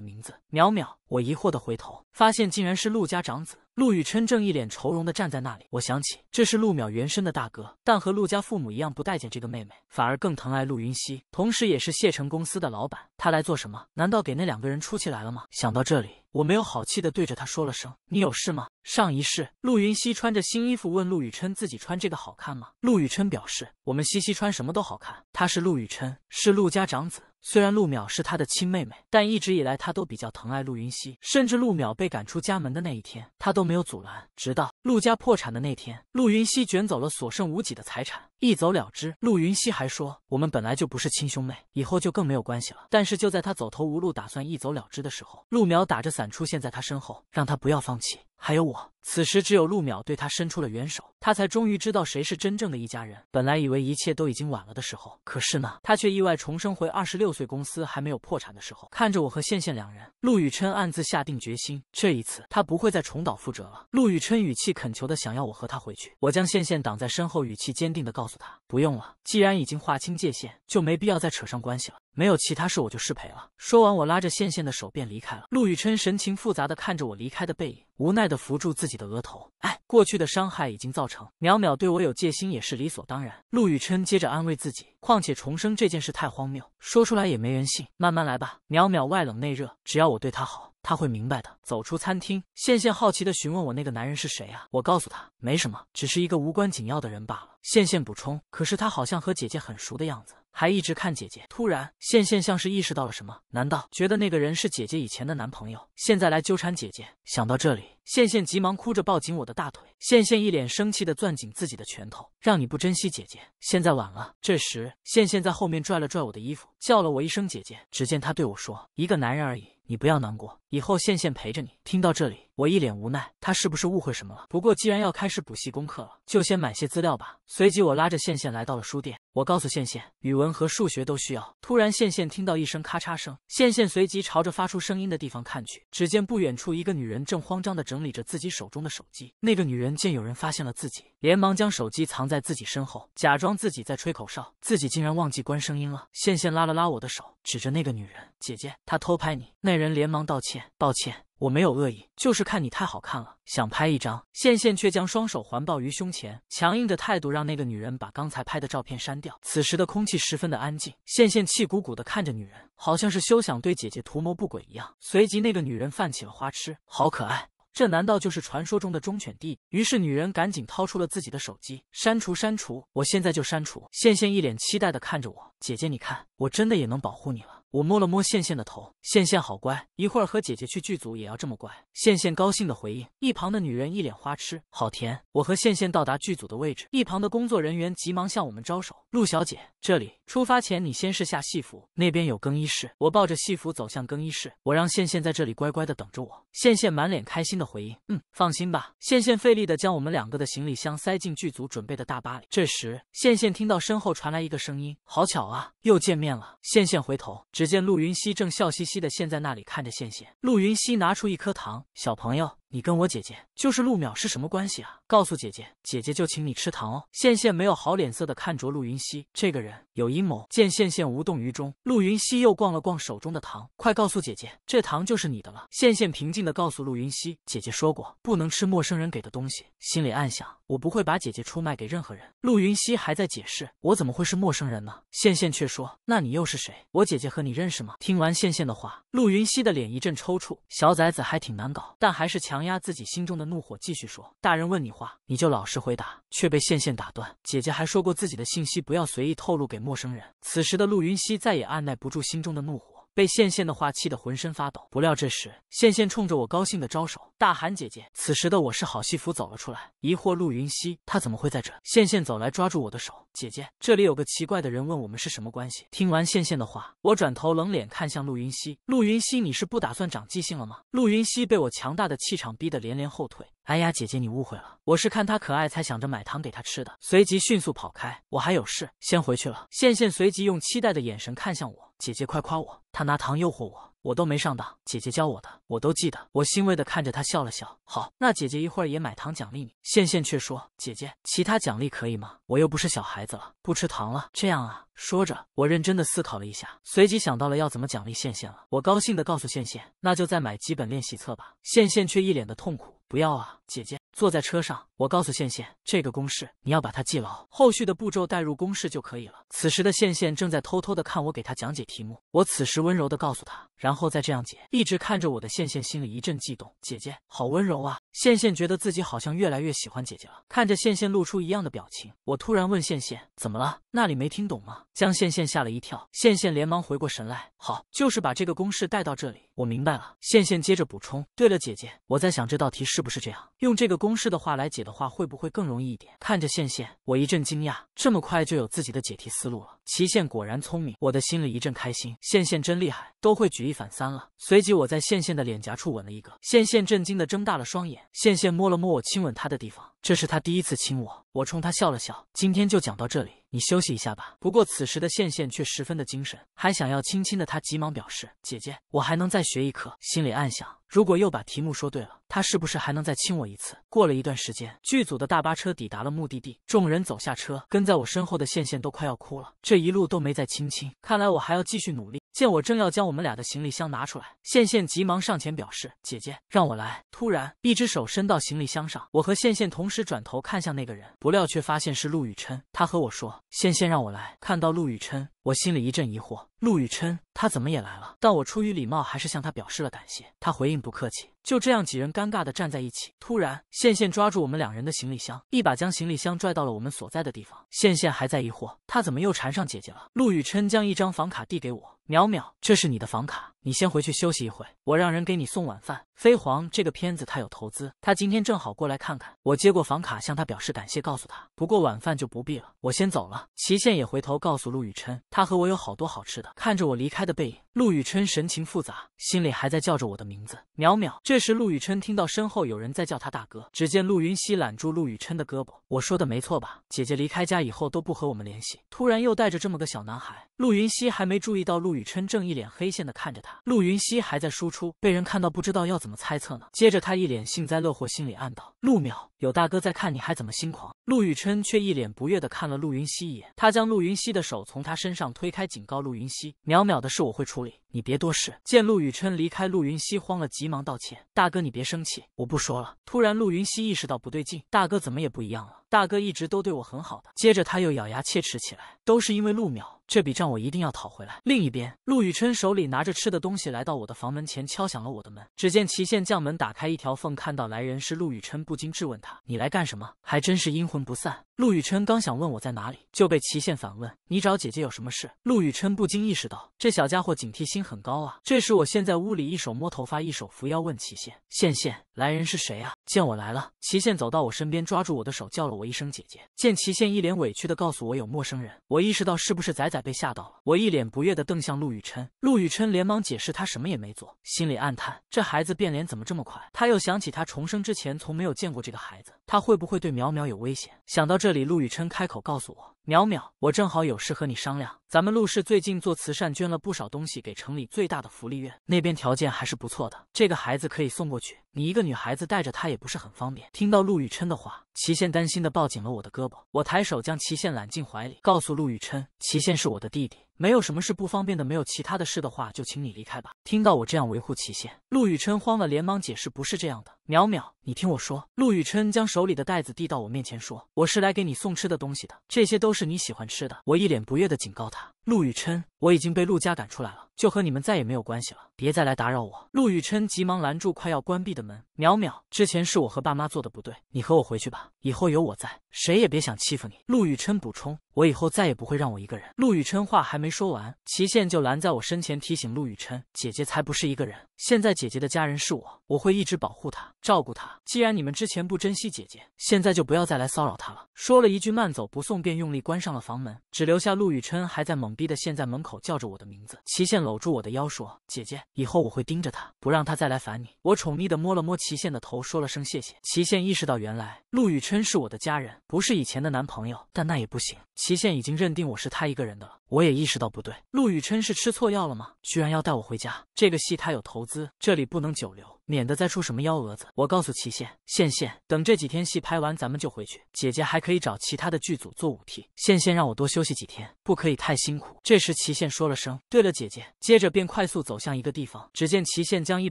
名字，淼淼。我疑惑的回头，发现竟然是陆家长子。陆宇琛正一脸愁容地站在那里，我想起这是陆淼原身的大哥，但和陆家父母一样不待见这个妹妹，反而更疼爱陆云熙，同时也是谢成公司的老板。他来做什么？难道给那两个人出气来了吗？想到这里，我没有好气地对着他说了声：“你有事吗？”上一世，陆云熙穿着新衣服问陆宇琛：“自己穿这个好看吗？”陆宇琛表示：“我们西西穿什么都好看。”他是陆宇琛，是陆家长子。虽然陆淼是他的亲妹妹，但一直以来他都比较疼爱陆云熙，甚至陆淼被赶出家门的那一天，他都没有阻拦。直到陆家破产的那天，陆云熙卷走了所剩无几的财产，一走了之。陆云熙还说：“我们本来就不是亲兄妹，以后就更没有关系了。”但是就在他走投无路，打算一走了之的时候，陆淼打着伞出现在他身后，让他不要放弃。还有我，此时只有陆淼对他伸出了援手，他才终于知道谁是真正的一家人。本来以为一切都已经晚了的时候，可是呢，他却意外重生回二十六岁，公司还没有破产的时候。看着我和羡羡两人，陆宇琛暗自下定决心，这一次他不会再重蹈覆辙了。陆宇琛语气恳求的想要我和他回去，我将羡羡挡在身后，语气坚定的告诉他，不用了，既然已经划清界限，就没必要再扯上关系了。没有其他事，我就失陪了。说完，我拉着线线的手便离开了。陆宇琛神情复杂的看着我离开的背影，无奈的扶住自己的额头。哎，过去的伤害已经造成，淼淼对我有戒心也是理所当然。陆宇琛接着安慰自己，况且重生这件事太荒谬，说出来也没人信。慢慢来吧，淼淼外冷内热，只要我对她好，她会明白的。走出餐厅，线线好奇的询问我那个男人是谁啊？我告诉他没什么，只是一个无关紧要的人罢了。线线补充，可是他好像和姐姐很熟的样子。还一直看姐姐。突然，线线像是意识到了什么，难道觉得那个人是姐姐以前的男朋友，现在来纠缠姐姐？想到这里，线线急忙哭着抱紧我的大腿。线线一脸生气的攥紧自己的拳头，让你不珍惜姐姐，现在晚了。这时，线线在后面拽了拽我的衣服，叫了我一声姐姐。只见他对我说：“一个男人而已，你不要难过，以后线线陪着你。”听到这里。我一脸无奈，他是不是误会什么了？不过既然要开始补习功课了，就先买些资料吧。随即，我拉着线线来到了书店。我告诉线线，语文和数学都需要。突然，线线听到一声咔嚓声，线线随即朝着发出声音的地方看去，只见不远处一个女人正慌张的整理着自己手中的手机。那个女人见有人发现了自己，连忙将手机藏在自己身后，假装自己在吹口哨，自己竟然忘记关声音了。线线拉了拉我的手，指着那个女人：“姐姐，她偷拍你。”那人连忙道歉：“抱歉。”我没有恶意，就是看你太好看了，想拍一张。羡羡却将双手环抱于胸前，强硬的态度让那个女人把刚才拍的照片删掉。此时的空气十分的安静，羡羡气鼓鼓的看着女人，好像是休想对姐姐图谋不轨一样。随即，那个女人泛起了花痴，好可爱，这难道就是传说中的忠犬弟？于是女人赶紧掏出了自己的手机，删除删除，我现在就删除。羡羡一脸期待的看着我，姐姐你看，我真的也能保护你了。我摸了摸线线的头，线线好乖，一会儿和姐姐去剧组也要这么乖。线线高兴的回应。一旁的女人一脸花痴，好甜。我和线线到达剧组的位置，一旁的工作人员急忙向我们招手。陆小姐，这里。出发前你先试下戏服，那边有更衣室。我抱着戏服走向更衣室，我让线线在这里乖乖的等着我。线线满脸开心的回应，嗯，放心吧。线线费力的将我们两个的行李箱塞进剧组准备的大巴里。这时，线线听到身后传来一个声音，好巧啊，又见面了。线线回头。只见陆云溪正笑嘻嘻的陷在那里看着羡羡。陆云溪拿出一颗糖，小朋友。你跟我姐姐就是陆淼是什么关系啊？告诉姐姐，姐姐就请你吃糖哦。羡羡没有好脸色的看着陆云熙，这个人有阴谋。见羡羡无动于衷，陆云熙又逛了逛手中的糖，快告诉姐姐，这糖就是你的了。羡羡平静的告诉陆云熙，姐姐说过不能吃陌生人给的东西。心里暗想，我不会把姐姐出卖给任何人。陆云熙还在解释，我怎么会是陌生人呢？羡羡却说，那你又是谁？我姐姐和你认识吗？听完羡羡的话，陆云熙的脸一阵抽搐，小崽子还挺难搞，但还是强。压自己心中的怒火，继续说：“大人问你话，你就老实回答。”却被线线打断。姐姐还说过自己的信息不要随意透露给陌生人。此时的陆云熙再也按耐不住心中的怒火，被线线的话气得浑身发抖。不料这时，线线冲着我高兴的招手。大喊：“姐姐！”此时的我是好戏服走了出来，疑惑陆云熙，他怎么会在这？线线走来，抓住我的手：“姐姐，这里有个奇怪的人，问我们是什么关系。”听完线线的话，我转头冷脸看向陆云熙：“陆云熙，你是不打算长记性了吗？”陆云熙被我强大的气场逼得连连后退。哎呀，姐姐你误会了，我是看他可爱才想着买糖给他吃的。随即迅速跑开，我还有事，先回去了。线线随即用期待的眼神看向我：“姐姐快夸我！”他拿糖诱惑我。我都没上当，姐姐教我的，我都记得。我欣慰的看着他笑了笑。好，那姐姐一会儿也买糖奖励你。羡羡却说：“姐姐，其他奖励可以吗？我又不是小孩子了，不吃糖了。”这样啊。说着，我认真的思考了一下，随即想到了要怎么奖励羡羡了。我高兴的告诉羡羡，那就再买几本练习册吧。”羡羡却一脸的痛苦：“不要啊，姐姐！”坐在车上。我告诉线线，这个公式你要把它记牢，后续的步骤代入公式就可以了。此时的线线正在偷偷的看我给他讲解题目，我此时温柔的告诉他，然后再这样解。一直看着我的线线心里一阵悸动，姐姐好温柔啊！线线觉得自己好像越来越喜欢姐姐了。看着线线露出一样的表情，我突然问线线怎么了？那里没听懂吗？将线线吓了一跳，线线连忙回过神来，好，就是把这个公式带到这里，我明白了。线线接着补充，对了，姐姐，我在想这道题是不是这样用这个公式的话来解的？话会不会更容易一点？看着线线，我一阵惊讶，这么快就有自己的解题思路了。齐线果然聪明，我的心里一阵开心。线线真厉害，都会举一反三了。随即我在线线的脸颊处吻了一个，线线震惊的睁大了双眼。线线摸了摸我亲吻他的地方，这是他第一次亲我。我冲他笑了笑。今天就讲到这里。你休息一下吧。不过此时的羡羡却十分的精神，还想要亲亲的他急忙表示：“姐姐，我还能再学一课。”心里暗想，如果又把题目说对了，他是不是还能再亲我一次？过了一段时间，剧组的大巴车抵达了目的地，众人走下车，跟在我身后的羡羡都快要哭了。这一路都没再亲亲，看来我还要继续努力。见我正要将我们俩的行李箱拿出来，线线急忙上前表示：“姐姐，让我来。”突然，一只手伸到行李箱上，我和线线同时转头看向那个人，不料却发现是陆雨琛。他和我说：“线线，让我来。”看到陆雨琛。我心里一阵疑惑，陆雨琛他怎么也来了？但我出于礼貌，还是向他表示了感谢。他回应不客气。就这样，几人尴尬地站在一起。突然，线线抓住我们两人的行李箱，一把将行李箱拽到了我们所在的地方。线线还在疑惑，他怎么又缠上姐姐了？陆雨琛将一张房卡递给我，淼淼，这是你的房卡。你先回去休息一会，我让人给你送晚饭。飞黄这个片子他有投资，他今天正好过来看看。我接过房卡，向他表示感谢，告诉他不过晚饭就不必了，我先走了。齐宪也回头告诉陆雨琛，他和我有好多好吃的。看着我离开的背影。陆雨琛神情复杂，心里还在叫着我的名字淼淼。这时，陆雨琛听到身后有人在叫他大哥。只见陆云熙揽住陆雨琛的胳膊，我说的没错吧？姐姐离开家以后都不和我们联系，突然又带着这么个小男孩。陆云熙还没注意到，陆雨琛正一脸黑线的看着他。陆云熙还在输出，被人看到不知道要怎么猜测呢。接着他一脸幸灾乐祸，心里暗道：陆淼有大哥在看你还怎么心狂？陆雨琛却一脸不悦的看了陆云熙一眼，他将陆云熙的手从他身上推开，警告陆云熙：淼淼的事我会理。”你别多事！见陆雨琛离开，陆云熙慌了，急忙道歉：“大哥，你别生气，我不说了。”突然，陆云熙意识到不对劲，大哥怎么也不一样了。大哥一直都对我很好的。接着，他又咬牙切齿起来：“都是因为陆淼，这笔账我一定要讨回来。”另一边，陆雨琛手里拿着吃的东西，来到我的房门前，敲响了我的门。只见齐县将门打开一条缝，看到来人是陆雨琛，不禁质问他：“你来干什么？还真是阴魂不散。”陆宇琛刚想问我在哪里，就被齐宪反问：“你找姐姐有什么事？”陆宇琛不禁意识到，这小家伙警惕心很高啊。这时，我现在屋里一手摸头发，一手扶腰问齐宪：“宪宪，来人是谁啊？”见我来了，齐宪走到我身边，抓住我的手，叫了我一声姐姐。见齐宪一脸委屈的告诉我有陌生人，我意识到是不是仔仔被吓到了。我一脸不悦的瞪向陆宇琛，陆宇琛连忙解释他什么也没做，心里暗叹这孩子变脸怎么这么快。他又想起他重生之前从没有见过这个孩子，他会不会对淼淼有危险？想到这。这里，陆宇琛开口告诉我：“淼淼，我正好有事和你商量。咱们陆氏最近做慈善，捐了不少东西给城里最大的福利院，那边条件还是不错的，这个孩子可以送过去。你一个女孩子带着他也不是很方便。”听到陆宇琛的话，齐羡担心的抱紧了我的胳膊。我抬手将齐羡揽进怀里，告诉陆宇琛：“齐羡是我的弟弟，没有什么事不方便的。没有其他的事的话，就请你离开吧。”听到我这样维护齐羡，陆宇琛慌了，连忙解释：“不是这样的。”淼淼，你听我说。陆宇琛将手里的袋子递到我面前，说：“我是来给你送吃的东西的，这些都是你喜欢吃的。”我一脸不悦地警告他：“陆宇琛，我已经被陆家赶出来了，就和你们再也没有关系了，别再来打扰我。”陆宇琛急忙拦住快要关闭的门：“淼淼，之前是我和爸妈做的不对，你和我回去吧，以后有我在，谁也别想欺负你。”陆宇琛补充：“我以后再也不会让我一个人。”陆宇琛话还没说完，祁宪就拦在我身前提醒陆宇琛：“姐姐才不是一个人。”现在姐姐的家人是我，我会一直保护她，照顾她。既然你们之前不珍惜姐姐，现在就不要再来骚扰她了。说了一句慢走不送，便用力关上了房门，只留下陆雨琛还在懵逼的现在门口叫着我的名字。齐宪搂住我的腰说：“姐姐，以后我会盯着他，不让他再来烦你。”我宠溺的摸了摸齐宪的头，说了声谢谢。齐宪意识到原来陆雨琛是我的家人，不是以前的男朋友，但那也不行。齐宪已经认定我是他一个人的了。我也意识到不对，陆雨琛是吃错药了吗？居然要带我回家，这个戏他有投资，这里不能久留，免得再出什么幺蛾子。我告诉齐县、羡羡，等这几天戏拍完，咱们就回去。姐姐还可以找其他的剧组做舞替。羡羡让我多休息几天。不可以太辛苦。这时齐宪说了声，对了姐姐，接着便快速走向一个地方。只见齐宪将一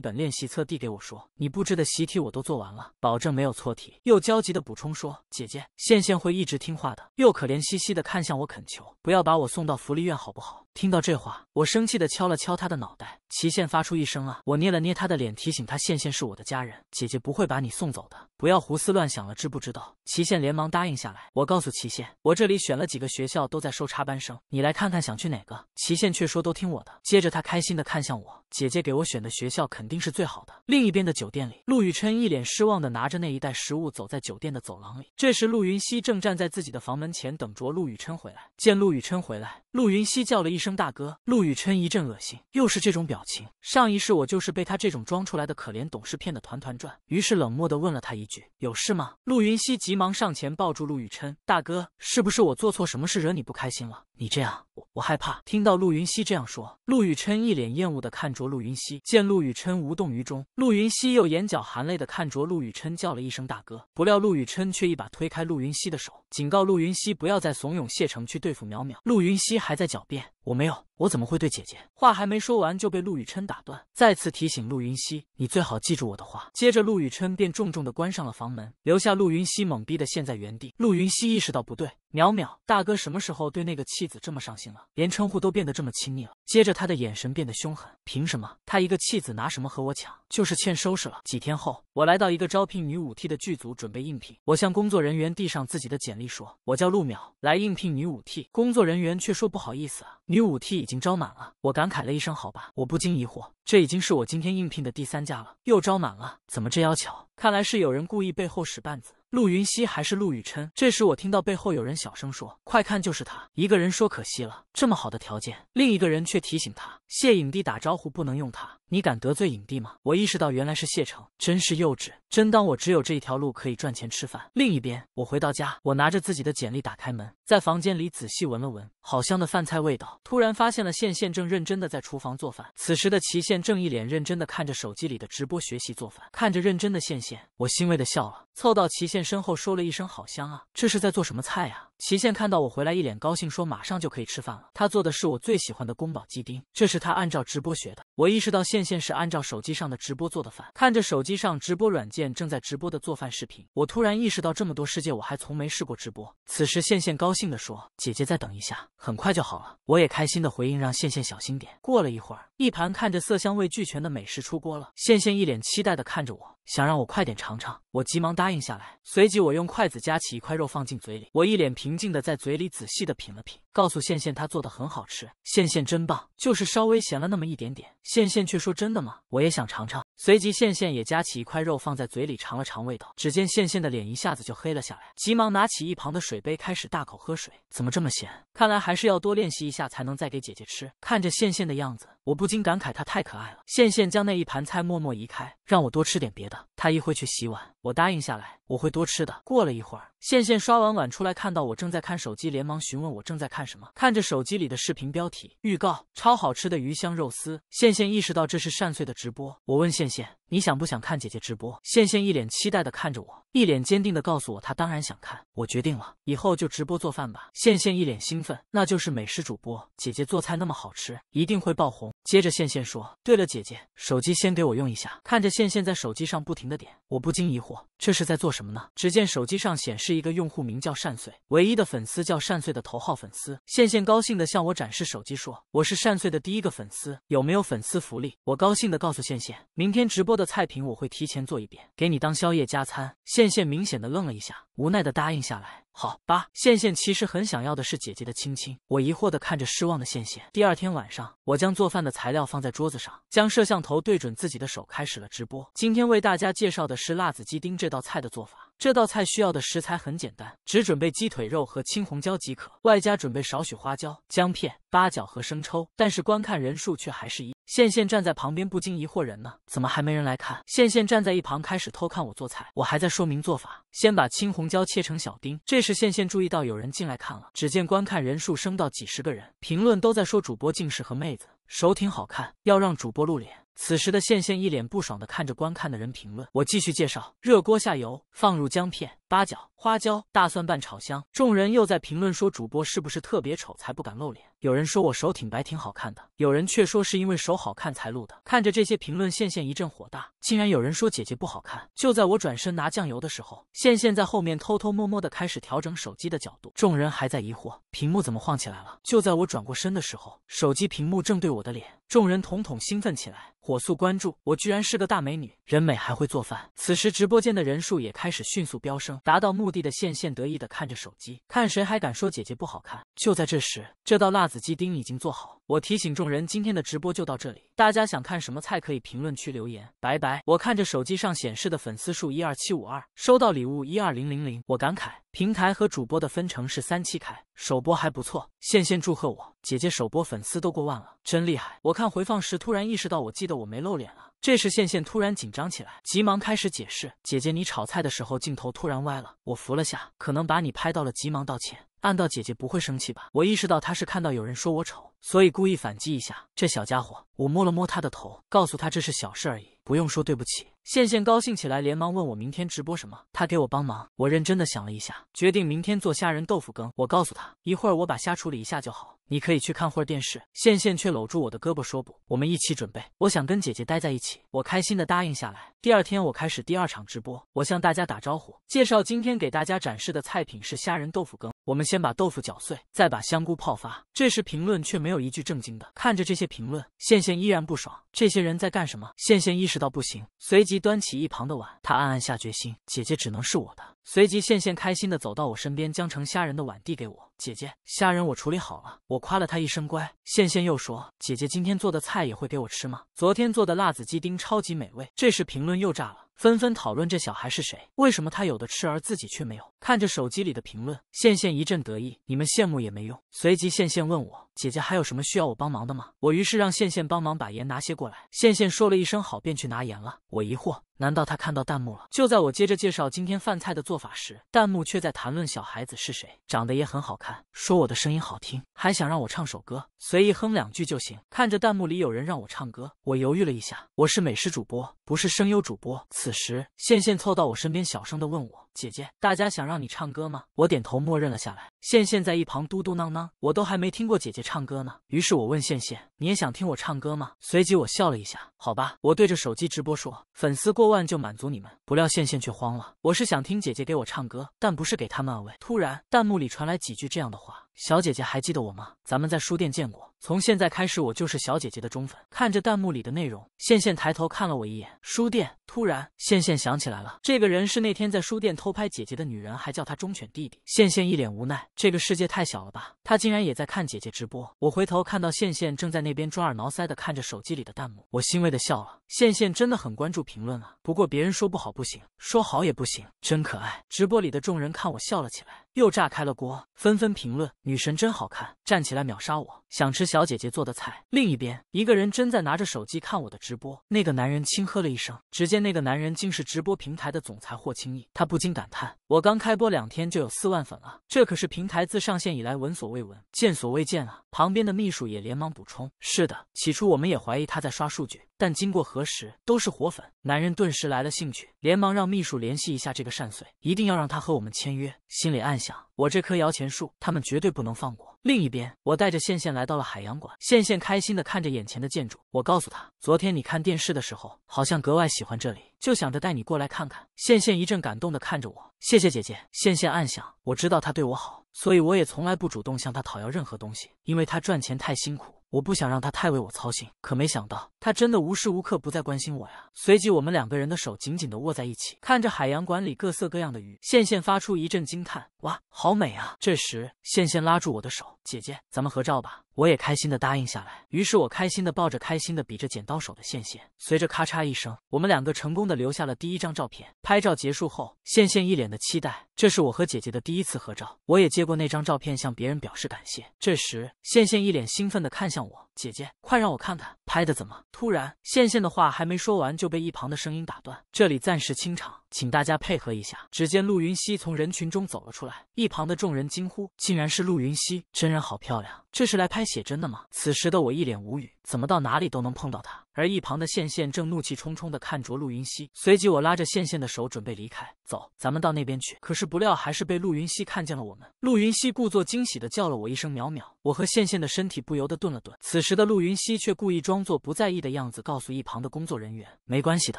本练习册递给我说，你布置的习题我都做完了，保证没有错题。又焦急的补充说，姐姐，宪宪会一直听话的。又可怜兮兮的看向我恳求，不要把我送到福利院好不好？听到这话，我生气的敲了敲他的脑袋。齐宪发出一声啊，我捏了捏他的脸，提醒他，宪宪是我的家人，姐姐不会把你送走的。不要胡思乱想了，知不知道？齐宪连忙答应下来。我告诉齐宪，我这里选了几个学校，都在收插班生，你来看看想去哪个。齐宪却说都听我的。接着他开心的看向我。姐姐给我选的学校肯定是最好的。另一边的酒店里，陆雨琛一脸失望的拿着那一袋食物，走在酒店的走廊里。这时，陆云熙正站在自己的房门前等着陆雨琛回来。见陆雨琛回来，陆云熙叫了一声“大哥”。陆雨琛一阵恶心，又是这种表情。上一世我就是被他这种装出来的可怜懂事骗得团团转，于是冷漠的问了他一句：“有事吗？”陆云熙急忙上前抱住陆雨琛：“大哥，是不是我做错什么事惹你不开心了？”你这样，我我害怕。听到陆云熙这样说，陆雨琛一脸厌恶的看着陆云熙。见陆雨琛无动于衷，陆云熙又眼角含泪的看着陆雨琛，叫了一声大哥。不料陆雨琛却一把推开陆云熙的手。警告陆云溪不要再怂恿谢成去对付淼淼。陆云溪还在狡辩，我没有，我怎么会对姐姐？话还没说完就被陆雨琛打断，再次提醒陆云溪：“你最好记住我的话。接着陆雨琛便重重的关上了房门，留下陆云溪懵逼的陷在原地。陆云溪意识到不对，淼淼大哥什么时候对那个弃子这么上心了，连称呼都变得这么亲密了？接着他的眼神变得凶狠，凭什么他一个弃子拿什么和我抢？就是欠收拾了。几天后，我来到一个招聘女武替的剧组准备应聘，我向工作人员递上自己的简历。一说，我叫陆淼来应聘女舞替，工作人员却说不好意思啊，女舞替已经招满了。我感慨了一声，好吧，我不禁疑惑，这已经是我今天应聘的第三家了，又招满了，怎么这要巧？看来是有人故意背后使绊子。陆云溪还是陆雨琛。这时，我听到背后有人小声说：“快看，就是他。”一个人说：“可惜了，这么好的条件。”另一个人却提醒他：“谢影帝打招呼不能用他，你敢得罪影帝吗？”我意识到原来是谢成，真是幼稚，真当我只有这一条路可以赚钱吃饭。另一边，我回到家，我拿着自己的简历打开门，在房间里仔细闻了闻，好香的饭菜味道。突然发现了线线正认真的在厨房做饭，此时的齐线正一脸认真的看着手机里的直播学习做饭。看着认真的线线，我欣慰的笑了。凑到齐宪身后，说了一声：“好香啊，这是在做什么菜呀？”齐宪看到我回来，一脸高兴，说马上就可以吃饭了。他做的是我最喜欢的宫保鸡丁，这是他按照直播学的。我意识到羡羡是按照手机上的直播做的饭，看着手机上直播软件正在直播的做饭视频，我突然意识到这么多世界我还从没试过直播。此时羡羡高兴地说：“姐姐再等一下，很快就好了。”我也开心地回应，让羡羡小心点。过了一会儿，一盘看着色香味俱全的美食出锅了。羡羡一脸期待地看着我，想让我快点尝尝。我急忙答应下来，随即我用筷子夹起一块肉放进嘴里，我一脸平。平静的在嘴里仔细的品了品，告诉羡羡他做的很好吃。羡羡真棒，就是稍微咸了那么一点点。羡羡却说真的吗？我也想尝尝。随即羡羡也夹起一块肉放在嘴里尝了尝味道，只见羡羡的脸一下子就黑了下来，急忙拿起一旁的水杯开始大口喝水。怎么这么咸？看来还是要多练习一下才能再给姐姐吃。看着羡羡的样子，我不禁感慨她太可爱了。羡羡将那一盘菜默默移开。让我多吃点别的，他一会去洗碗，我答应下来，我会多吃的。过了一会儿，线线刷完碗出来，看到我正在看手机，连忙询问我正在看什么。看着手机里的视频标题，预告超好吃的鱼香肉丝，线线意识到这是善穗的直播。我问线线。你想不想看姐姐直播？线线一脸期待的看着我，一脸坚定的告诉我，她当然想看。我决定了，以后就直播做饭吧。线线一脸兴奋，那就是美食主播。姐姐做菜那么好吃，一定会爆红。接着线线说，对了，姐姐，手机先给我用一下。看着线线在手机上不停的点，我不禁疑惑，这是在做什么呢？只见手机上显示一个用户名叫善穗，唯一的粉丝叫善穗的头号粉丝。线线高兴的向我展示手机，说我是善穗的第一个粉丝，有没有粉丝福利？我高兴的告诉线线，明天直播的。菜品我会提前做一遍，给你当宵夜加餐。羡羡明显的愣了一下，无奈的答应下来。好吧，羡羡其实很想要的是姐姐的亲亲。我疑惑的看着失望的羡羡。第二天晚上，我将做饭的材料放在桌子上，将摄像头对准自己的手，开始了直播。今天为大家介绍的是辣子鸡丁这道菜的做法。这道菜需要的食材很简单，只准备鸡腿肉和青红椒即可，外加准备少许花椒、姜片、八角和生抽。但是观看人数却还是一线线站在旁边不禁疑惑：人呢？怎么还没人来看？线线站在一旁开始偷看我做菜，我还在说明做法：先把青红椒切成小丁。这时线线注意到有人进来看了，只见观看人数升到几十个人，评论都在说主播竟是和妹子。手挺好看，要让主播露脸。此时的线线一脸不爽的看着观看的人评论。我继续介绍：热锅下油，放入姜片、八角、花椒、大蒜瓣炒香。众人又在评论说主播是不是特别丑才不敢露脸？有人说我手挺白挺好看的，有人却说是因为手好看才露的。看着这些评论，线线一阵火大，竟然有人说姐姐不好看。就在我转身拿酱油的时候，线线在后面偷偷摸摸的开始调整手机的角度。众人还在疑惑屏幕怎么晃起来了。就在我转过身的时候，手机屏幕正对我。我的脸。众人统统兴奋起来，火速关注我，居然是个大美女，人美还会做饭。此时直播间的人数也开始迅速飙升，达到目的的线线得意的看着手机，看谁还敢说姐姐不好看。就在这时，这道辣子鸡丁已经做好。我提醒众人，今天的直播就到这里，大家想看什么菜可以评论区留言，拜拜。我看着手机上显示的粉丝数一二七五二，收到礼物一二零零零，我感慨平台和主播的分成是三七开，首播还不错。线线祝贺我，姐姐首播粉丝都过万了，真厉害。我看。看回放时，突然意识到，我记得我没露脸了。这时，线线突然紧张起来，急忙开始解释：“姐姐，你炒菜的时候镜头突然歪了，我扶了下，可能把你拍到了，急忙道歉。”暗道姐姐不会生气吧？我意识到她是看到有人说我丑，所以故意反击一下。这小家伙，我摸了摸他的头，告诉他这是小事而已，不用说对不起。线线高兴起来，连忙问我明天直播什么，他给我帮忙。我认真的想了一下，决定明天做虾仁豆腐羹。我告诉他一会儿我把虾处理一下就好，你可以去看会电视。线线却搂住我的胳膊说不，我们一起准备。我想跟姐姐待在一起，我开心的答应下来。第二天我开始第二场直播，我向大家打招呼，介绍今天给大家展示的菜品是虾仁豆腐羹。我们先把豆腐搅碎，再把香菇泡发。这时评论却没有一句正经的。看着这些评论，羡羡依然不爽。这些人在干什么？羡羡意识到不行，随即端起一旁的碗。他暗暗下决心，姐姐只能是我的。随即羡羡开心的走到我身边，将盛虾仁的碗递给我。姐姐，虾仁我处理好了。我夸了他一声乖。羡羡又说，姐姐今天做的菜也会给我吃吗？昨天做的辣子鸡丁超级美味。这时评论又炸了。纷纷讨论这小孩是谁，为什么他有的吃而自己却没有？看着手机里的评论，羡羡一阵得意，你们羡慕也没用。随即，羡羡问我：“姐姐还有什么需要我帮忙的吗？”我于是让羡羡帮忙把盐拿些过来。羡羡说了一声好，便去拿盐了。我疑惑。难道他看到弹幕了？就在我接着介绍今天饭菜的做法时，弹幕却在谈论小孩子是谁，长得也很好看，说我的声音好听，还想让我唱首歌，随意哼两句就行。看着弹幕里有人让我唱歌，我犹豫了一下，我是美食主播，不是声优主播。此时，线线凑到我身边，小声的问我。姐姐，大家想让你唱歌吗？我点头，默认了下来。羡羡在一旁嘟嘟囔囔，我都还没听过姐姐唱歌呢。于是我问羡羡：“你也想听我唱歌吗？随即我笑了一下，好吧，我对着手机直播说，粉丝过万就满足你们。不料羡羡却慌了，我是想听姐姐给我唱歌，但不是给他们安慰。突然，弹幕里传来几句这样的话。小姐姐还记得我吗？咱们在书店见过。从现在开始，我就是小姐姐的忠粉。看着弹幕里的内容，线线抬头看了我一眼。书店突然，线线想起来了，这个人是那天在书店偷拍姐姐的女人，还叫她忠犬弟弟。线线一脸无奈，这个世界太小了吧，她竟然也在看姐姐直播。我回头看到线线正在那边抓耳挠腮的看着手机里的弹幕，我欣慰的笑了。线线真的很关注评论啊，不过别人说不好不行，说好也不行，真可爱。直播里的众人看我笑了起来。又炸开了锅，纷纷评论：“女神真好看！”站起来秒杀我，想吃小姐姐做的菜。另一边，一个人正在拿着手机看我的直播。那个男人轻呵了一声，只见那个男人竟是直播平台的总裁霍青易，他不禁感叹：“我刚开播两天就有四万粉了，这可是平台自上线以来闻所未闻、见所未见啊！”旁边的秘书也连忙补充：“是的，起初我们也怀疑他在刷数据，但经过核实，都是活粉。”男人顿时来了兴趣，连忙让秘书联系一下这个善穗，一定要让他和我们签约。心里暗。想我这棵摇钱树，他们绝对不能放过。另一边，我带着线线来到了海洋馆，线线开心的看着眼前的建筑。我告诉他，昨天你看电视的时候，好像格外喜欢这里，就想着带你过来看看。线线一阵感动的看着我，谢谢姐姐。线线暗想，我知道他对我好，所以我也从来不主动向他讨要任何东西，因为他赚钱太辛苦，我不想让他太为我操心。可没想到。他真的无时无刻不在关心我呀！随即，我们两个人的手紧紧的握在一起，看着海洋馆里各色各样的鱼，羡羡发出一阵惊叹：“哇，好美啊！”这时，羡羡拉住我的手：“姐姐，咱们合照吧！”我也开心的答应下来。于是，我开心的抱着开心的比着剪刀手的羡羡，随着咔嚓一声，我们两个成功的留下了第一张照片。拍照结束后，羡羡一脸的期待：“这是我和姐姐的第一次合照。”我也接过那张照片，向别人表示感谢。这时，羡羡一脸兴奋的看向我。姐姐，快让我看看拍的怎么？突然，线线的话还没说完就被一旁的声音打断。这里暂时清场，请大家配合一下。只见陆云熙从人群中走了出来，一旁的众人惊呼：“竟然是陆云熙！真人好漂亮，这是来拍写真的吗？”此时的我一脸无语，怎么到哪里都能碰到她？而一旁的羡羡正怒气冲冲地看着陆云熙，随即我拉着羡羡的手准备离开，走，咱们到那边去。可是不料还是被陆云熙看见了我们。陆云熙故作惊喜的叫了我一声淼淼，我和羡羡的身体不由得顿了顿。此时的陆云熙却故意装作不在意的样子，告诉一旁的工作人员：“没关系的，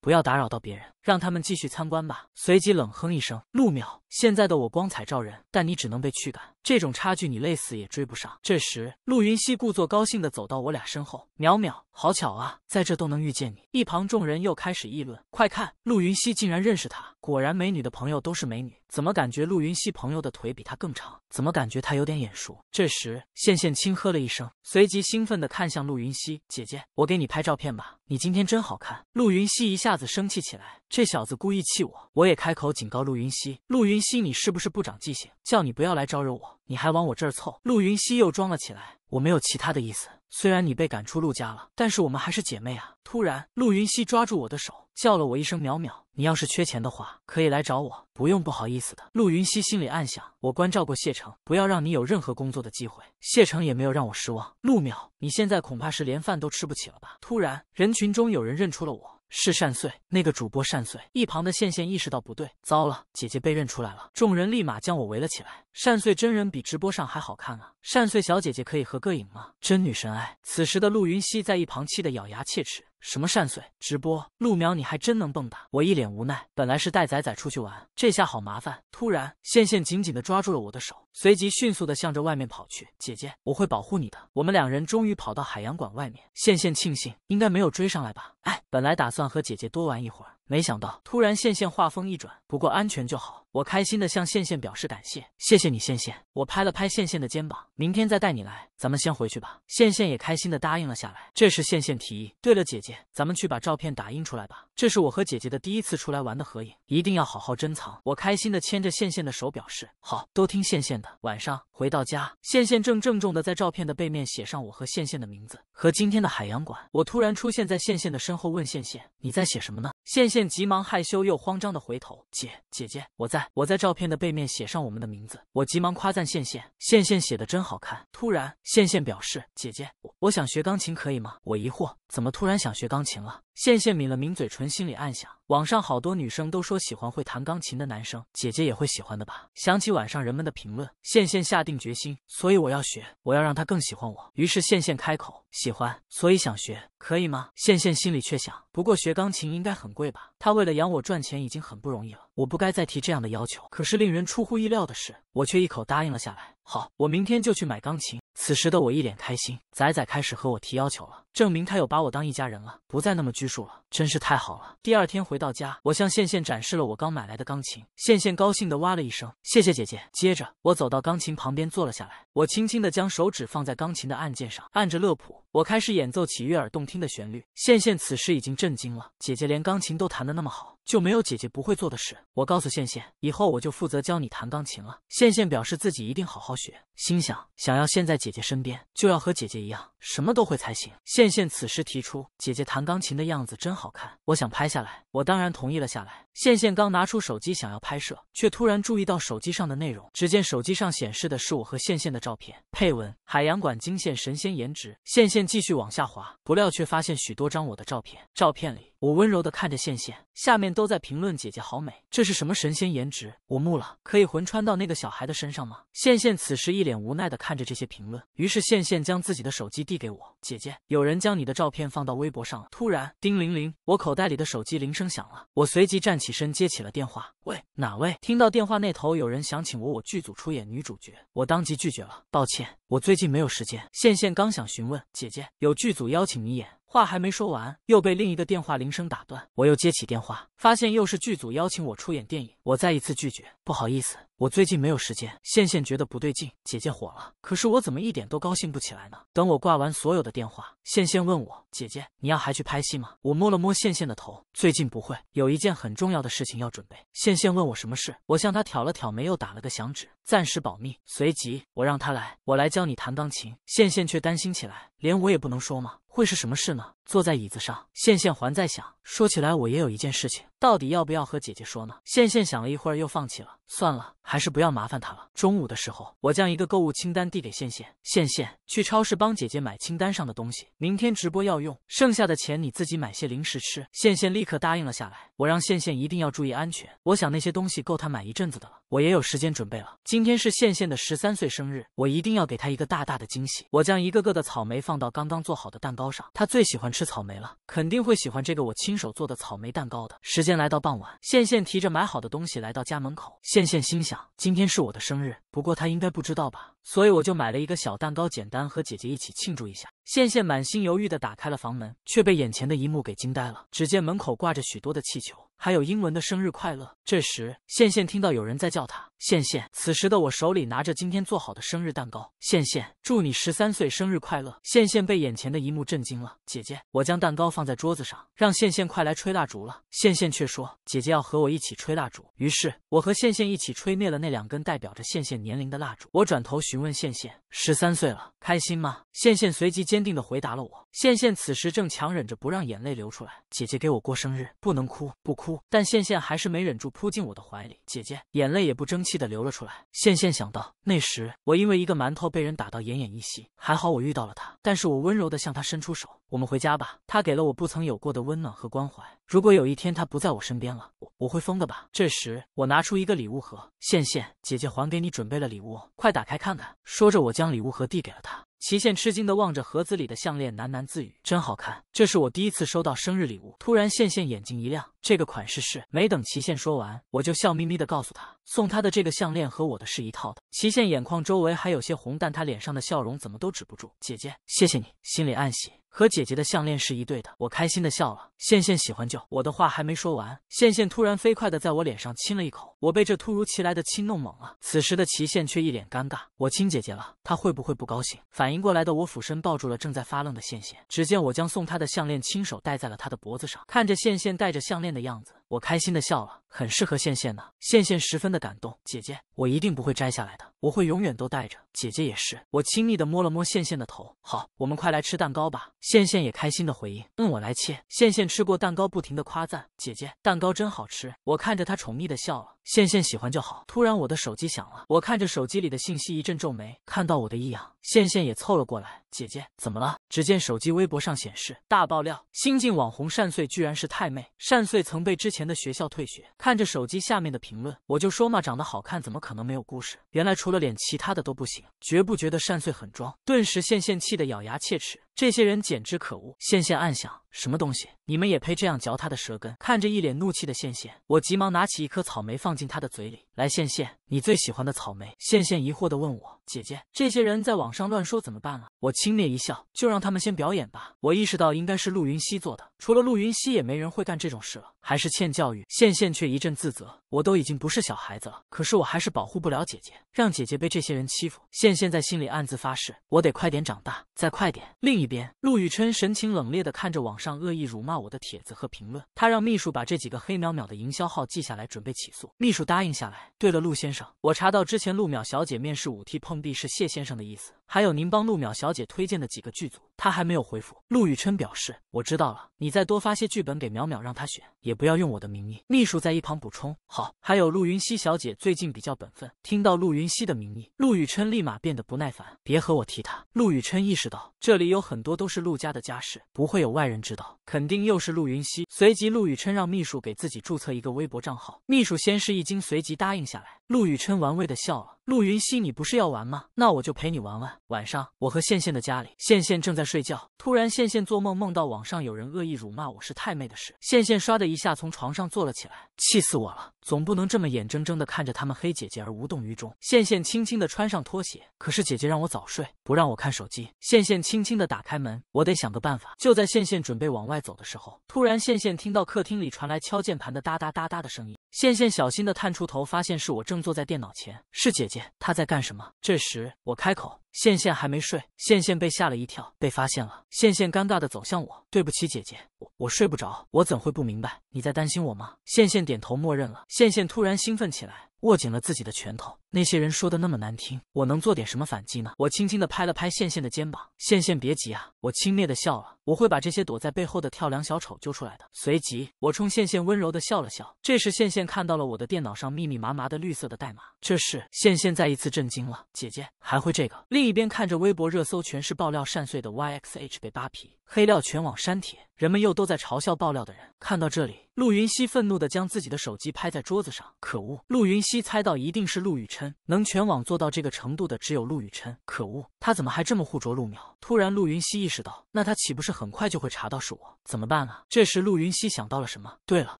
不要打扰到别人，让他们继续参观吧。”随即冷哼一声：“陆淼，现在的我光彩照人，但你只能被驱赶。”这种差距，你累死也追不上。这时，陆云熙故作高兴的走到我俩身后：“淼淼，好巧啊，在这都能遇见你。”一旁众人又开始议论：“快看，陆云熙竟然认识她！果然，美女的朋友都是美女。怎么感觉陆云熙朋友的腿比她更长？怎么感觉她有点眼熟？”这时，羡羡轻喝了一声，随即兴奋的看向陆云熙：“姐姐，我给你拍照片吧。”你今天真好看！陆云熙一下子生气起来，这小子故意气我，我也开口警告陆云熙：“陆云熙，你是不是不长记性？叫你不要来招惹我。”你还往我这儿凑？陆云熙又装了起来。我没有其他的意思。虽然你被赶出陆家了，但是我们还是姐妹啊！突然，陆云熙抓住我的手，叫了我一声“淼淼”。你要是缺钱的话，可以来找我，不用不好意思的。陆云熙心里暗想：我关照过谢成，不要让你有任何工作的机会。谢成也没有让我失望。陆淼，你现在恐怕是连饭都吃不起了吧？突然，人群中有人认出了我。是善穗，那个主播善穗。一旁的羡羡意识到不对，糟了，姐姐被认出来了，众人立马将我围了起来。善穗真人比直播上还好看啊，善穗小姐姐可以合个影吗？真女神哎！此时的陆云熙在一旁气得咬牙切齿。什么善碎直播，陆苗，你还真能蹦跶！我一脸无奈，本来是带仔仔出去玩，这下好麻烦。突然，线线紧紧的抓住了我的手，随即迅速的向着外面跑去。姐姐，我会保护你的。我们两人终于跑到海洋馆外面，线线庆幸，应该没有追上来吧？哎，本来打算和姐姐多玩一会儿。没想到，突然线线话锋一转，不过安全就好。我开心的向线线表示感谢，谢谢你，线线。我拍了拍线线的肩膀，明天再带你来，咱们先回去吧。线线也开心的答应了下来。这时线线提议，对了，姐姐，咱们去把照片打印出来吧。这是我和姐姐的第一次出来玩的合影，一定要好好珍藏。我开心的牵着线线的手，表示好，都听线线的。晚上回到家，线线正郑重的在照片的背面写上我和线线的名字和今天的海洋馆。我突然出现在线线的身后，问线线，你在写什么呢？线。现急忙害羞又慌张的回头，姐姐姐，我在，我在照片的背面写上我们的名字。我急忙夸赞羡羡羡羡写的真好看。突然，羡羡表示，姐姐，我我想学钢琴，可以吗？我疑惑。怎么突然想学钢琴了？羡羡抿了抿嘴唇，心里暗想，网上好多女生都说喜欢会弹钢琴的男生，姐姐也会喜欢的吧？想起晚上人们的评论，羡羡下定决心，所以我要学，我要让他更喜欢我。于是羡羡开口：“喜欢，所以想学，可以吗？”羡羡心里却想，不过学钢琴应该很贵吧。他为了养我赚钱已经很不容易了，我不该再提这样的要求。可是令人出乎意料的是，我却一口答应了下来。好，我明天就去买钢琴。此时的我一脸开心。仔仔开始和我提要求了，证明他有把我当一家人了，不再那么拘束了，真是太好了。第二天回到家，我向线线展示了我刚买来的钢琴，线线高兴地哇了一声，谢谢姐姐。接着我走到钢琴旁边坐了下来，我轻轻地将手指放在钢琴的按键上，按着乐谱，我开始演奏起悦耳动听的旋律。线线此时已经震惊了，姐姐连钢琴都弹得。那么好，就没有姐姐不会做的事。我告诉羡羡，以后我就负责教你弹钢琴了。羡羡表示自己一定好好学，心想想要现在姐姐身边，就要和姐姐一样，什么都会才行。羡羡此时提出，姐姐弹钢琴的样子真好看，我想拍下来。我当然同意了下来。线线刚拿出手机想要拍摄，却突然注意到手机上的内容。只见手机上显示的是我和线线的照片。配文：海洋馆惊现神仙颜值。线线继续往下滑，不料却发现许多张我的照片。照片里我温柔的看着线线，下面都在评论：“姐姐好美，这是什么神仙颜值？”我怒了，可以魂穿到那个小孩的身上吗？线线此时一脸无奈的看着这些评论，于是线线将自己的手机递给我：“姐姐，有人将你的照片放到微博上了。”突然，叮铃铃，我口袋里的手机铃声响了。我随即站起。起身接起了电话，喂，哪位？听到电话那头有人想请我，我剧组出演女主角，我当即拒绝了。抱歉，我最近没有时间。线线刚想询问姐姐，有剧组邀请你演。话还没说完，又被另一个电话铃声打断。我又接起电话，发现又是剧组邀请我出演电影。我再一次拒绝，不好意思，我最近没有时间。线线觉得不对劲，姐姐火了。可是我怎么一点都高兴不起来呢？等我挂完所有的电话，线线问我：“姐姐，你要还去拍戏吗？”我摸了摸线线的头：“最近不会，有一件很重要的事情要准备。”线线问我什么事，我向他挑了挑眉，又打了个响指：“暂时保密。”随即我让他来，我来教你弹钢琴。线线却担心起来：“连我也不能说吗？”会是什么事呢？坐在椅子上，线线还在想，说起来我也有一件事情，到底要不要和姐姐说呢？线线想了一会儿，又放弃了，算了，还是不要麻烦她了。中午的时候，我将一个购物清单递给线线，线线去超市帮姐姐买清单上的东西，明天直播要用，剩下的钱你自己买些零食吃。线线立刻答应了下来。我让线线一定要注意安全，我想那些东西够她买一阵子的了。我也有时间准备了。今天是线线的十三岁生日，我一定要给她一个大大的惊喜。我将一个个的草莓放到刚刚做好的蛋糕上，她最喜欢。吃草莓了，肯定会喜欢这个我亲手做的草莓蛋糕的。时间来到傍晚，线线提着买好的东西来到家门口。线线心想，今天是我的生日，不过他应该不知道吧，所以我就买了一个小蛋糕，简单和姐姐一起庆祝一下。线线满心犹豫的打开了房门，却被眼前的一幕给惊呆了。只见门口挂着许多的气球，还有英文的生日快乐。这时，线线听到有人在叫他。羡羡，此时的我手里拿着今天做好的生日蛋糕。羡羡，祝你十三岁生日快乐。羡羡被眼前的一幕震惊了。姐姐，我将蛋糕放在桌子上，让羡羡快来吹蜡烛了。羡羡却说，姐姐要和我一起吹蜡烛。于是我和羡羡一起吹灭了那两根代表着羡羡年龄的蜡烛。我转头询问羡羡，十三岁了，开心吗？羡羡随即坚定地回答了我。羡羡此时正强忍着不让眼泪流出来。姐姐给我过生日，不能哭，不哭。但羡羡还是没忍住，扑进我的怀里。姐姐，眼泪也不争气。气的流了出来，羡羡想到那时我因为一个馒头被人打到奄奄一息，还好我遇到了他，但是我温柔的向他伸出手，我们回家吧。他给了我不曾有过的温暖和关怀。如果有一天他不在我身边了，我会疯的吧。这时我拿出一个礼物盒，羡羡姐姐还给你准备了礼物，快打开看看。说着我将礼物盒递给了他。齐羡吃惊地望着盒子里的项链，喃喃自语：“真好看，这是我第一次收到生日礼物。”突然，羡羡眼睛一亮：“这个款式是……”没等齐羡说完，我就笑眯眯地告诉他：“送他的这个项链和我的是一套的。”齐羡眼眶周围还有些红，但他脸上的笑容怎么都止不住。“姐姐，谢谢你！”心里暗喜。和姐姐的项链是一对的，我开心的笑了。线线喜欢就我的话还没说完，线线突然飞快的在我脸上亲了一口，我被这突如其来的亲弄懵了。此时的齐线却一脸尴尬，我亲姐姐了，她会不会不高兴？反应过来的我俯身抱住了正在发愣的线线，只见我将送她的项链亲手戴在了她的脖子上，看着线线戴着项链的样子。我开心的笑了，很适合线线呢。线线十分的感动，姐姐，我一定不会摘下来的，我会永远都戴着。姐姐也是，我亲密的摸了摸线线的头。好，我们快来吃蛋糕吧。线线也开心的回应，嗯，我来切。线线吃过蛋糕，不停的夸赞姐姐，蛋糕真好吃。我看着她宠溺的笑了。线线喜欢就好。突然，我的手机响了，我看着手机里的信息一阵皱眉。看到我的异样，线线也凑了过来：“姐姐，怎么了？”只见手机微博上显示大爆料：新晋网红善岁居然是太妹。善岁曾被之前的学校退学。看着手机下面的评论，我就说嘛，长得好看怎么可能没有故事？原来除了脸，其他的都不行。绝不觉得善岁很装？顿时，线线气得咬牙切齿，这些人简直可恶。线线暗想。什么东西？你们也配这样嚼他的舌根？看着一脸怒气的线线，我急忙拿起一颗草莓放进他的嘴里来。线线，你最喜欢的草莓。线线疑惑地问我：“姐姐，这些人在网上乱说怎么办啊？”我轻蔑一笑，就让他们先表演吧。我意识到应该是陆云熙做的，除了陆云熙，也没人会干这种事了，还是欠教育。线线却一阵自责，我都已经不是小孩子了，可是我还是保护不了姐姐，让姐姐被这些人欺负。线线在心里暗自发誓，我得快点长大，再快点。另一边，陆宇琛神情冷冽地看着网上。上恶意辱骂我的帖子和评论，他让秘书把这几个黑淼淼的营销号记下来，准备起诉。秘书答应下来。对了，陆先生，我查到之前陆淼小姐面试五 T 碰壁是谢先生的意思。还有您帮陆淼小姐推荐的几个剧组，她还没有回复。陆宇琛表示我知道了，你再多发些剧本给淼淼让她选，也不要用我的名义。秘书在一旁补充，好。还有陆云熙小姐最近比较本分，听到陆云熙的名义，陆宇琛立马变得不耐烦，别和我提她。陆宇琛意识到这里有很多都是陆家的家事，不会有外人知道，肯定又是陆云熙。随即，陆宇琛让秘书给自己注册一个微博账号。秘书先是一惊，随即答应下来。陆宇琛玩味的笑了。陆云熙，你不是要玩吗？那我就陪你玩玩。晚上，我和羡羡的家里，羡羡正在睡觉，突然，羡羡做梦梦到网上有人恶意辱骂我是太妹的事，羡羡唰的一下从床上坐了起来，气死我了。总不能这么眼睁睁的看着他们黑姐姐而无动于衷。线线轻轻的穿上拖鞋，可是姐姐让我早睡，不让我看手机。线线轻轻的打开门，我得想个办法。就在线线准备往外走的时候，突然线线听到客厅里传来敲键盘的哒哒哒哒的声音。线线小心的探出头，发现是我正坐在电脑前。是姐姐，她在干什么？这时我开口。羡羡还没睡，羡羡被吓了一跳，被发现了。羡羡尴尬的走向我，对不起姐姐，我我睡不着，我怎会不明白你在担心我吗？羡羡点头默认了。羡羡突然兴奋起来，握紧了自己的拳头。那些人说的那么难听，我能做点什么反击呢？我轻轻地拍了拍线线的肩膀，线线别急啊！我轻蔑地笑了，我会把这些躲在背后的跳梁小丑揪出来的。随即，我冲线线温柔地笑了笑。这时，线线看到了我的电脑上密密麻麻的绿色的代码，这是线线再一次震惊了。姐姐还会这个？另一边看着微博热搜，全是爆料善碎的 Y X H 被扒皮，黑料全网删帖，人们又都在嘲笑爆料的人。看到这里，陆云熙愤怒地将自己的手机拍在桌子上，可恶！陆云熙猜到一定是陆雨辰。能全网做到这个程度的，只有陆雨琛。可恶！他怎么还这么护着陆淼？突然，陆云熙意识到，那他岂不是很快就会查到是我？怎么办啊？这时，陆云熙想到了什么？对了！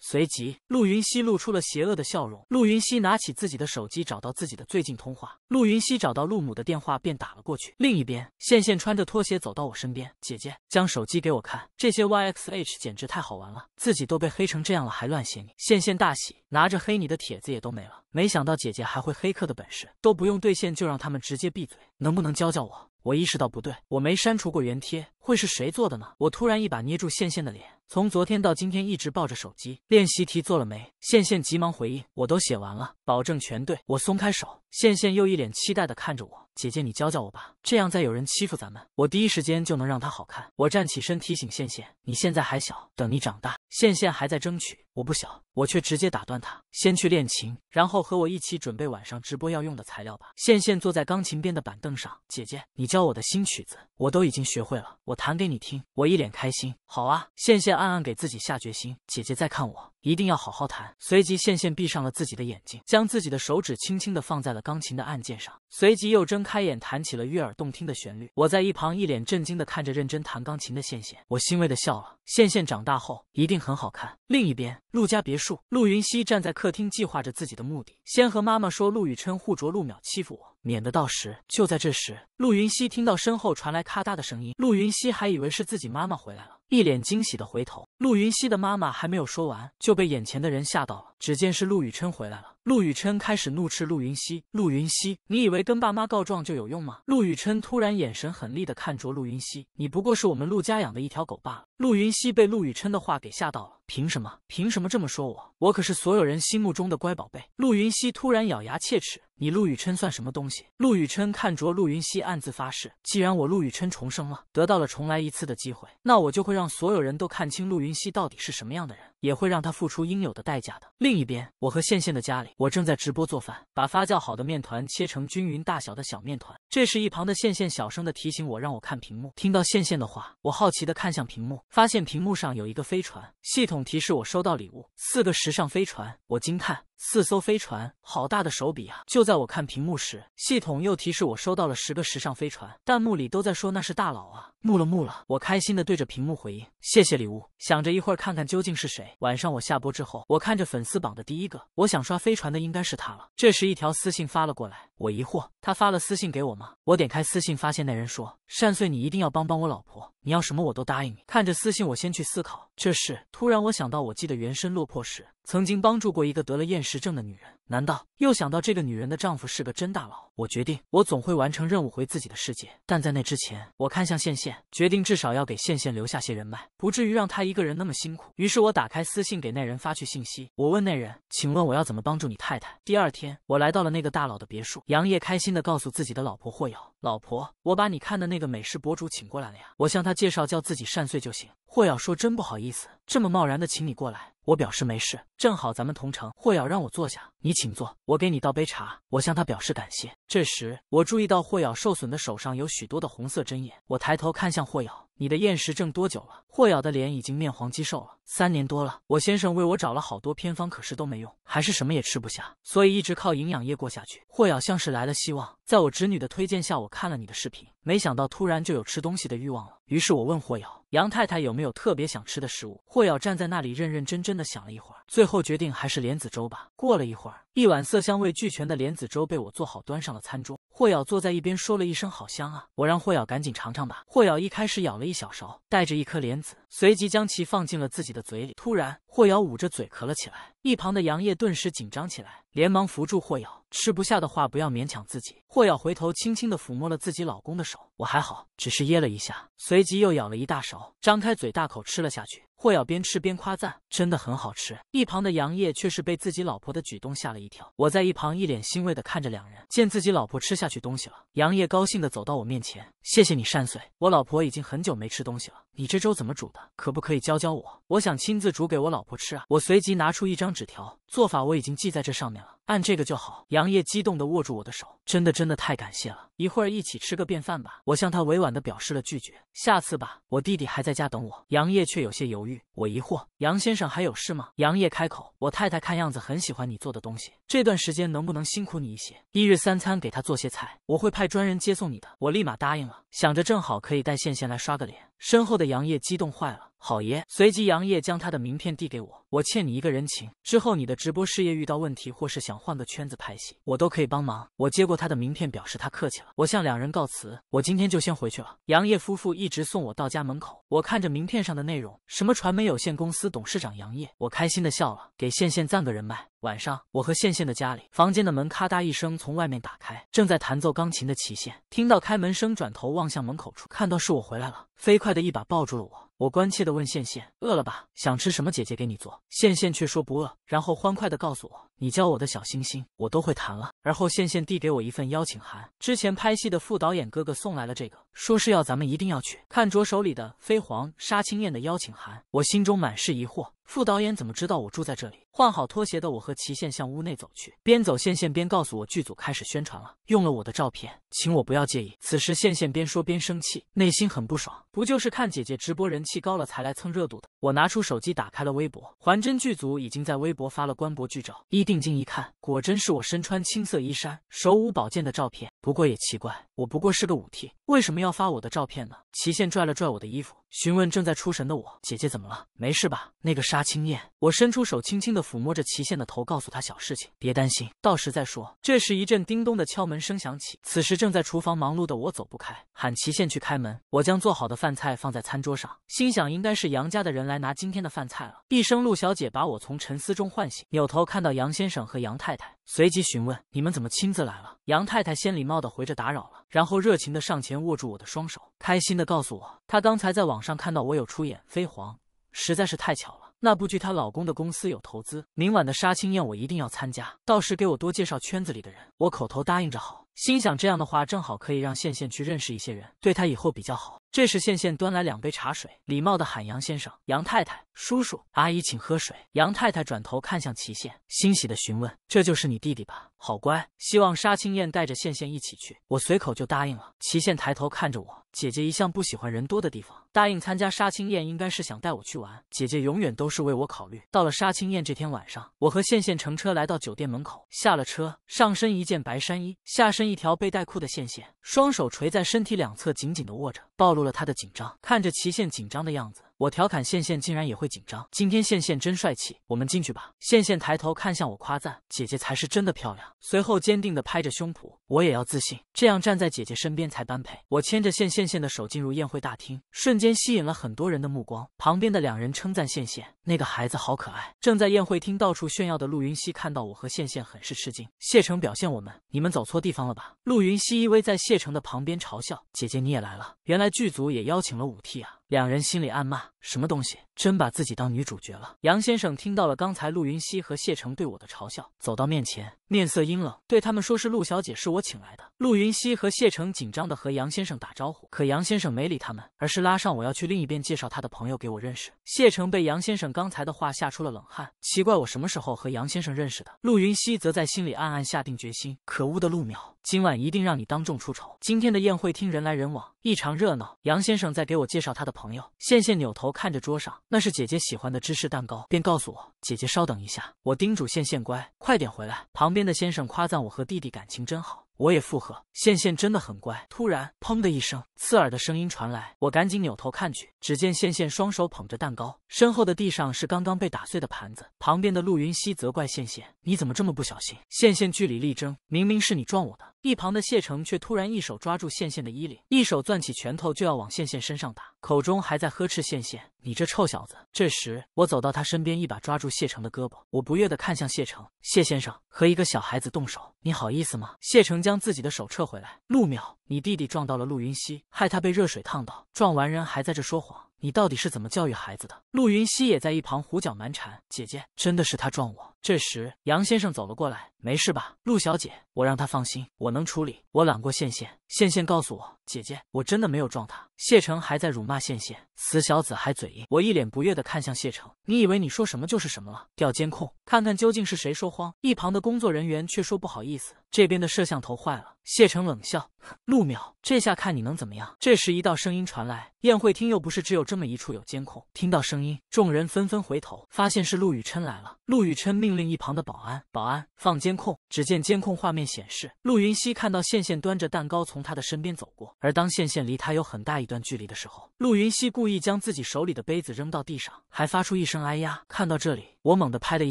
随即，陆云熙露出了邪恶的笑容。陆云熙拿起自己的手机，找到自己的最近通话。陆云熙找到陆母的电话，便打了过去。另一边，线线穿着拖鞋走到我身边，姐姐，将手机给我看，这些 Y X H 简直太好玩了，自己都被黑成这样了，还乱写你。线线大喜，拿着黑你的帖子也都没了。没想到姐姐还会黑客的本事，都不用兑现就让他们直接闭嘴，能不能教教我？我意识到不对，我没删除过原贴。会是谁做的呢？我突然一把捏住线线的脸，从昨天到今天一直抱着手机，练习题做了没？线线急忙回应，我都写完了，保证全对。我松开手，线线又一脸期待的看着我，姐姐你教教我吧，这样再有人欺负咱们，我第一时间就能让他好看。我站起身提醒线线，你现在还小，等你长大。线线还在争取，我不小，我却直接打断他，先去练琴，然后和我一起准备晚上直播要用的材料吧。线线坐在钢琴边的板凳上，姐姐你教我的新曲子我都已经学会了。我。我弹给你听，我一脸开心。好啊，羡羡暗暗给自己下决心。姐姐在看我。一定要好好弹。随即，羡羡闭上了自己的眼睛，将自己的手指轻轻地放在了钢琴的按键上，随即又睁开眼，弹起了悦耳动听的旋律。我在一旁一脸震惊地看着认真弹钢琴的羡羡，我欣慰地笑了。羡羡长大后一定很好看。另一边，陆家别墅，陆云熙站在客厅，计划着自己的目的，先和妈妈说陆雨琛护着陆淼欺负我，免得到时。就在这时，陆云熙听到身后传来咔嗒的声音，陆云熙还以为是自己妈妈回来了。一脸惊喜的回头，陆云溪的妈妈还没有说完，就被眼前的人吓到了。只见是陆雨琛回来了。陆雨琛开始怒斥陆云熙：“陆云熙，你以为跟爸妈告状就有用吗？”陆雨琛突然眼神狠厉的看着陆云熙：“你不过是我们陆家养的一条狗罢了。”陆云熙被陆雨琛的话给吓到了：“凭什么？凭什么这么说我？我可是所有人心目中的乖宝贝！”陆云熙突然咬牙切齿：“你陆雨琛算什么东西？”陆雨琛看着陆云熙，暗自发誓：“既然我陆雨琛重生了，得到了重来一次的机会，那我就会让所有人都看清陆云熙到底是什么样的人，也会让他付出应有的代价的。”另。另一边，我和线线的家里，我正在直播做饭，把发酵好的面团切成均匀大小的小面团。这时，一旁的线线小声的提醒我，让我看屏幕。听到线线的话，我好奇的看向屏幕，发现屏幕上有一个飞船，系统提示我收到礼物，四个时尚飞船。我惊叹。四艘飞船，好大的手笔啊！就在我看屏幕时，系统又提示我收到了十个时尚飞船，弹幕里都在说那是大佬啊！木了木了，我开心的对着屏幕回应：“谢谢礼物。”想着一会儿看看究竟是谁。晚上我下播之后，我看着粉丝榜的第一个，我想刷飞船的应该是他了。这时一条私信发了过来，我疑惑，他发了私信给我吗？我点开私信，发现那人说：“善岁，你一定要帮帮我老婆，你要什么我都答应你。”看着私信，我先去思考。这是突然，我想到，我记得原身落魄时曾经帮助过一个得了厌食症的女人。难道又想到这个女人的丈夫是个真大佬？我决定，我总会完成任务，回自己的世界。但在那之前，我看向线线，决定至少要给线线留下些人脉，不至于让她一个人那么辛苦。于是我打开私信，给那人发去信息。我问那人：“请问我要怎么帮助你太太？”第二天，我来到了那个大佬的别墅。杨烨开心的告诉自己的老婆霍瑶：“老婆，我把你看的那个美食博主请过来了呀。我向他介绍，叫自己善岁就行。”霍瑶说：“真不好意思，这么贸然的请你过来。”我表示没事，正好咱们同城。霍瑶让我坐下，你请坐，我给你倒杯茶。我向他表示感谢。这时我注意到霍瑶受损的手上有许多的红色针眼。我抬头看向霍瑶：“你的厌食症多久了？”霍瑶的脸已经面黄肌瘦了，三年多了。我先生为我找了好多偏方，可是都没用，还是什么也吃不下，所以一直靠营养液过下去。霍瑶像是来了希望。在我侄女的推荐下，我看了你的视频，没想到突然就有吃东西的欲望了。于是我问霍瑶：“杨太太有没有特别想吃的食物？”霍瑶站在那里认认真真的想了一会儿，最后决定还是莲子粥吧。过了一会儿，一碗色香味俱全的莲子粥被我做好，端上了餐桌。霍瑶坐在一边，说了一声：“好香啊！”我让霍瑶赶紧尝尝吧。霍瑶一开始舀了一小勺，带着一颗莲子，随即将其放进了自己的嘴里。突然，霍瑶捂着嘴咳了起来，一旁的杨烨顿时紧张起来，连忙扶住霍瑶。吃不下的话，不要勉强自己。霍瑶回头轻轻的抚摸了自己老公的手，我还好，只是噎了一下，随即又舀了一大勺，张开嘴大口吃了下去。霍瑶边吃边夸赞，真的很好吃。一旁的杨烨却是被自己老婆的举动吓了一跳。我在一旁一脸欣慰的看着两人，见自己老婆吃下去东西了，杨烨高兴的走到我面前，谢谢你善岁，我老婆已经很久没吃东西了。你这粥怎么煮的？可不可以教教我？我想亲自煮给我老婆吃啊。我随即拿出一张纸条。做法我已经记在这上面了，按这个就好。杨烨激动地握住我的手，真的真的太感谢了，一会儿一起吃个便饭吧。我向他委婉地表示了拒绝，下次吧，我弟弟还在家等我。杨烨却有些犹豫。我疑惑，杨先生还有事吗？杨烨开口，我太太看样子很喜欢你做的东西，这段时间能不能辛苦你一些，一日三餐给她做些菜？我会派专人接送你的。我立马答应了，想着正好可以带羡羡来刷个脸。身后的杨烨激动坏了，好爷。随即，杨烨将他的名片递给我，我欠你一个人情。之后，你的直播事业遇到问题，或是想换个圈子拍戏，我都可以帮忙。我接过他的名片，表示他客气了。我向两人告辞，我今天就先回去了。杨烨夫妇一直送我到家门口。我看着名片上的内容，什么传媒有限公司董事长杨烨，我开心的笑了，给线线赞个人脉。晚上，我和羡羡的家里，房间的门咔嗒一声从外面打开。正在弹奏钢琴的齐羡听到开门声，转头望向门口处，看到是我回来了，飞快的一把抱住了我。我关切地问羡羡：“饿了吧？想吃什么？姐姐给你做。”羡羡却说不饿，然后欢快地告诉我：“你教我的小星星，我都会弹了。”而后羡羡递给我一份邀请函，之前拍戏的副导演哥哥送来了这个，说是要咱们一定要去。看着手里的《飞黄杀青宴》的邀请函，我心中满是疑惑：副导演怎么知道我住在这里？换好拖鞋的我和齐羡向屋内走去，边走羡羡边告诉我：“剧组开始宣传了，用了我的照片，请我不要介意。”此时羡羡边说边生气，内心很不爽。不就是看姐姐直播人气高了才来蹭热度的？我拿出手机打开了微博，环真剧组已经在微博发了官博剧照。一定睛一看，果真是我身穿青色衣衫、手舞宝剑的照片。不过也奇怪，我不过是个舞替。为什么要发我的照片呢？齐宪拽了拽我的衣服，询问正在出神的我：“姐姐怎么了？没事吧？”那个杀青宴，我伸出手，轻轻的抚摸着齐宪的头，告诉他小事情，别担心，到时再说。这时一阵叮咚的敲门声响起，此时正在厨房忙碌的我走不开，喊齐宪去开门。我将做好的饭菜放在餐桌上，心想应该是杨家的人来拿今天的饭菜了。一声陆小姐把我从沉思中唤醒，扭头看到杨先生和杨太太，随即询问：“你们怎么亲自来了？”杨太太先礼貌的回着：“打扰了。”然后热情的上前握住我的双手，开心的告诉我，她刚才在网上看到我有出演《飞黄》，实在是太巧了。那部剧她老公的公司有投资，明晚的杀青宴我一定要参加，到时给我多介绍圈子里的人。我口头答应着好，心想这样的话正好可以让羡羡去认识一些人，对她以后比较好。这时，线线端来两杯茶水，礼貌的喊杨先生、杨太太、叔叔、阿姨，请喝水。杨太太转头看向齐线，欣喜的询问：“这就是你弟弟吧？好乖，希望杀青宴带着线线一起去。”我随口就答应了。齐线抬头看着我：“姐姐一向不喜欢人多的地方，答应参加杀青宴，应该是想带我去玩。姐姐永远都是为我考虑。”到了杀青宴这天晚上，我和线线乘车来到酒店门口，下了车，上身一件白衫衣，下身一条背带裤的线线，双手垂在身体两侧，紧紧的握着，暴露。除了他的紧张，看着齐宪紧张的样子。我调侃线线竟然也会紧张，今天线线真帅气。我们进去吧。线线抬头看向我，夸赞姐姐才是真的漂亮。随后坚定地拍着胸脯，我也要自信，这样站在姐姐身边才般配。我牵着线线线的手进入宴会大厅，瞬间吸引了很多人的目光。旁边的两人称赞线线那个孩子好可爱。正在宴会厅到处炫耀的陆云熙看到我和线线，很是吃惊。谢成表现我们，你们走错地方了吧？陆云熙依偎在谢成的旁边，嘲笑姐姐你也来了，原来剧组也邀请了舞替啊。两人心里暗骂：“什么东西，真把自己当女主角了。”杨先生听到了刚才陆云熙和谢成对我的嘲笑，走到面前，面色阴冷，对他们说：“是陆小姐，是我请来的。”陆云熙和谢成紧张的和杨先生打招呼，可杨先生没理他们，而是拉上我要去另一边介绍他的朋友给我认识。谢成被杨先生刚才的话吓出了冷汗，奇怪我什么时候和杨先生认识的？陆云熙则在心里暗暗下定决心：“可恶的陆淼，今晚一定让你当众出丑。”今天的宴会厅人来人往。异常热闹，杨先生在给我介绍他的朋友。羡羡扭头看着桌上，那是姐姐喜欢的芝士蛋糕，便告诉我：“姐姐稍等一下。”我叮嘱羡羡：“乖，快点回来。”旁边的先生夸赞我和弟弟感情真好。我也附和，线线真的很乖。突然，砰的一声，刺耳的声音传来，我赶紧扭头看去，只见线线双手捧着蛋糕，身后的地上是刚刚被打碎的盘子。旁边的陆云熙责怪线线：“你怎么这么不小心？”线线据理力争：“明明是你撞我的。”一旁的谢成却突然一手抓住线线的衣领，一手攥起拳头就要往线线身上打，口中还在呵斥线线：“你这臭小子！”这时，我走到他身边，一把抓住谢成的胳膊，我不悦地看向谢成：“谢先生。”和一个小孩子动手，你好意思吗？谢成将自己的手撤回来。陆淼，你弟弟撞到了陆云溪，害他被热水烫到，撞完人还在这说谎。你到底是怎么教育孩子的？陆云熙也在一旁胡搅蛮缠。姐姐，真的是他撞我。这时，杨先生走了过来，没事吧，陆小姐？我让他放心，我能处理。我揽过羡羡，羡羡告诉我，姐姐，我真的没有撞他。谢成还在辱骂羡羡，死小子还嘴硬。我一脸不悦的看向谢成，你以为你说什么就是什么了？调监控看看究竟是谁说谎。一旁的工作人员却说，不好意思，这边的摄像头坏了。谢成冷笑，陆淼，这下看你能怎么样？这时一道声音传来，宴会厅又不是只有这么一处有监控。听到声音，众人纷纷回头，发现是陆雨琛来了。陆雨琛命令一旁的保安，保安放监控。只见监控画面显示，陆云熙看到线线端着蛋糕从他的身边走过，而当线线离他有很大一段距离的时候，陆云熙故意将自己手里的杯子扔到地上，还发出一声哎呀。看到这里，我猛地拍了一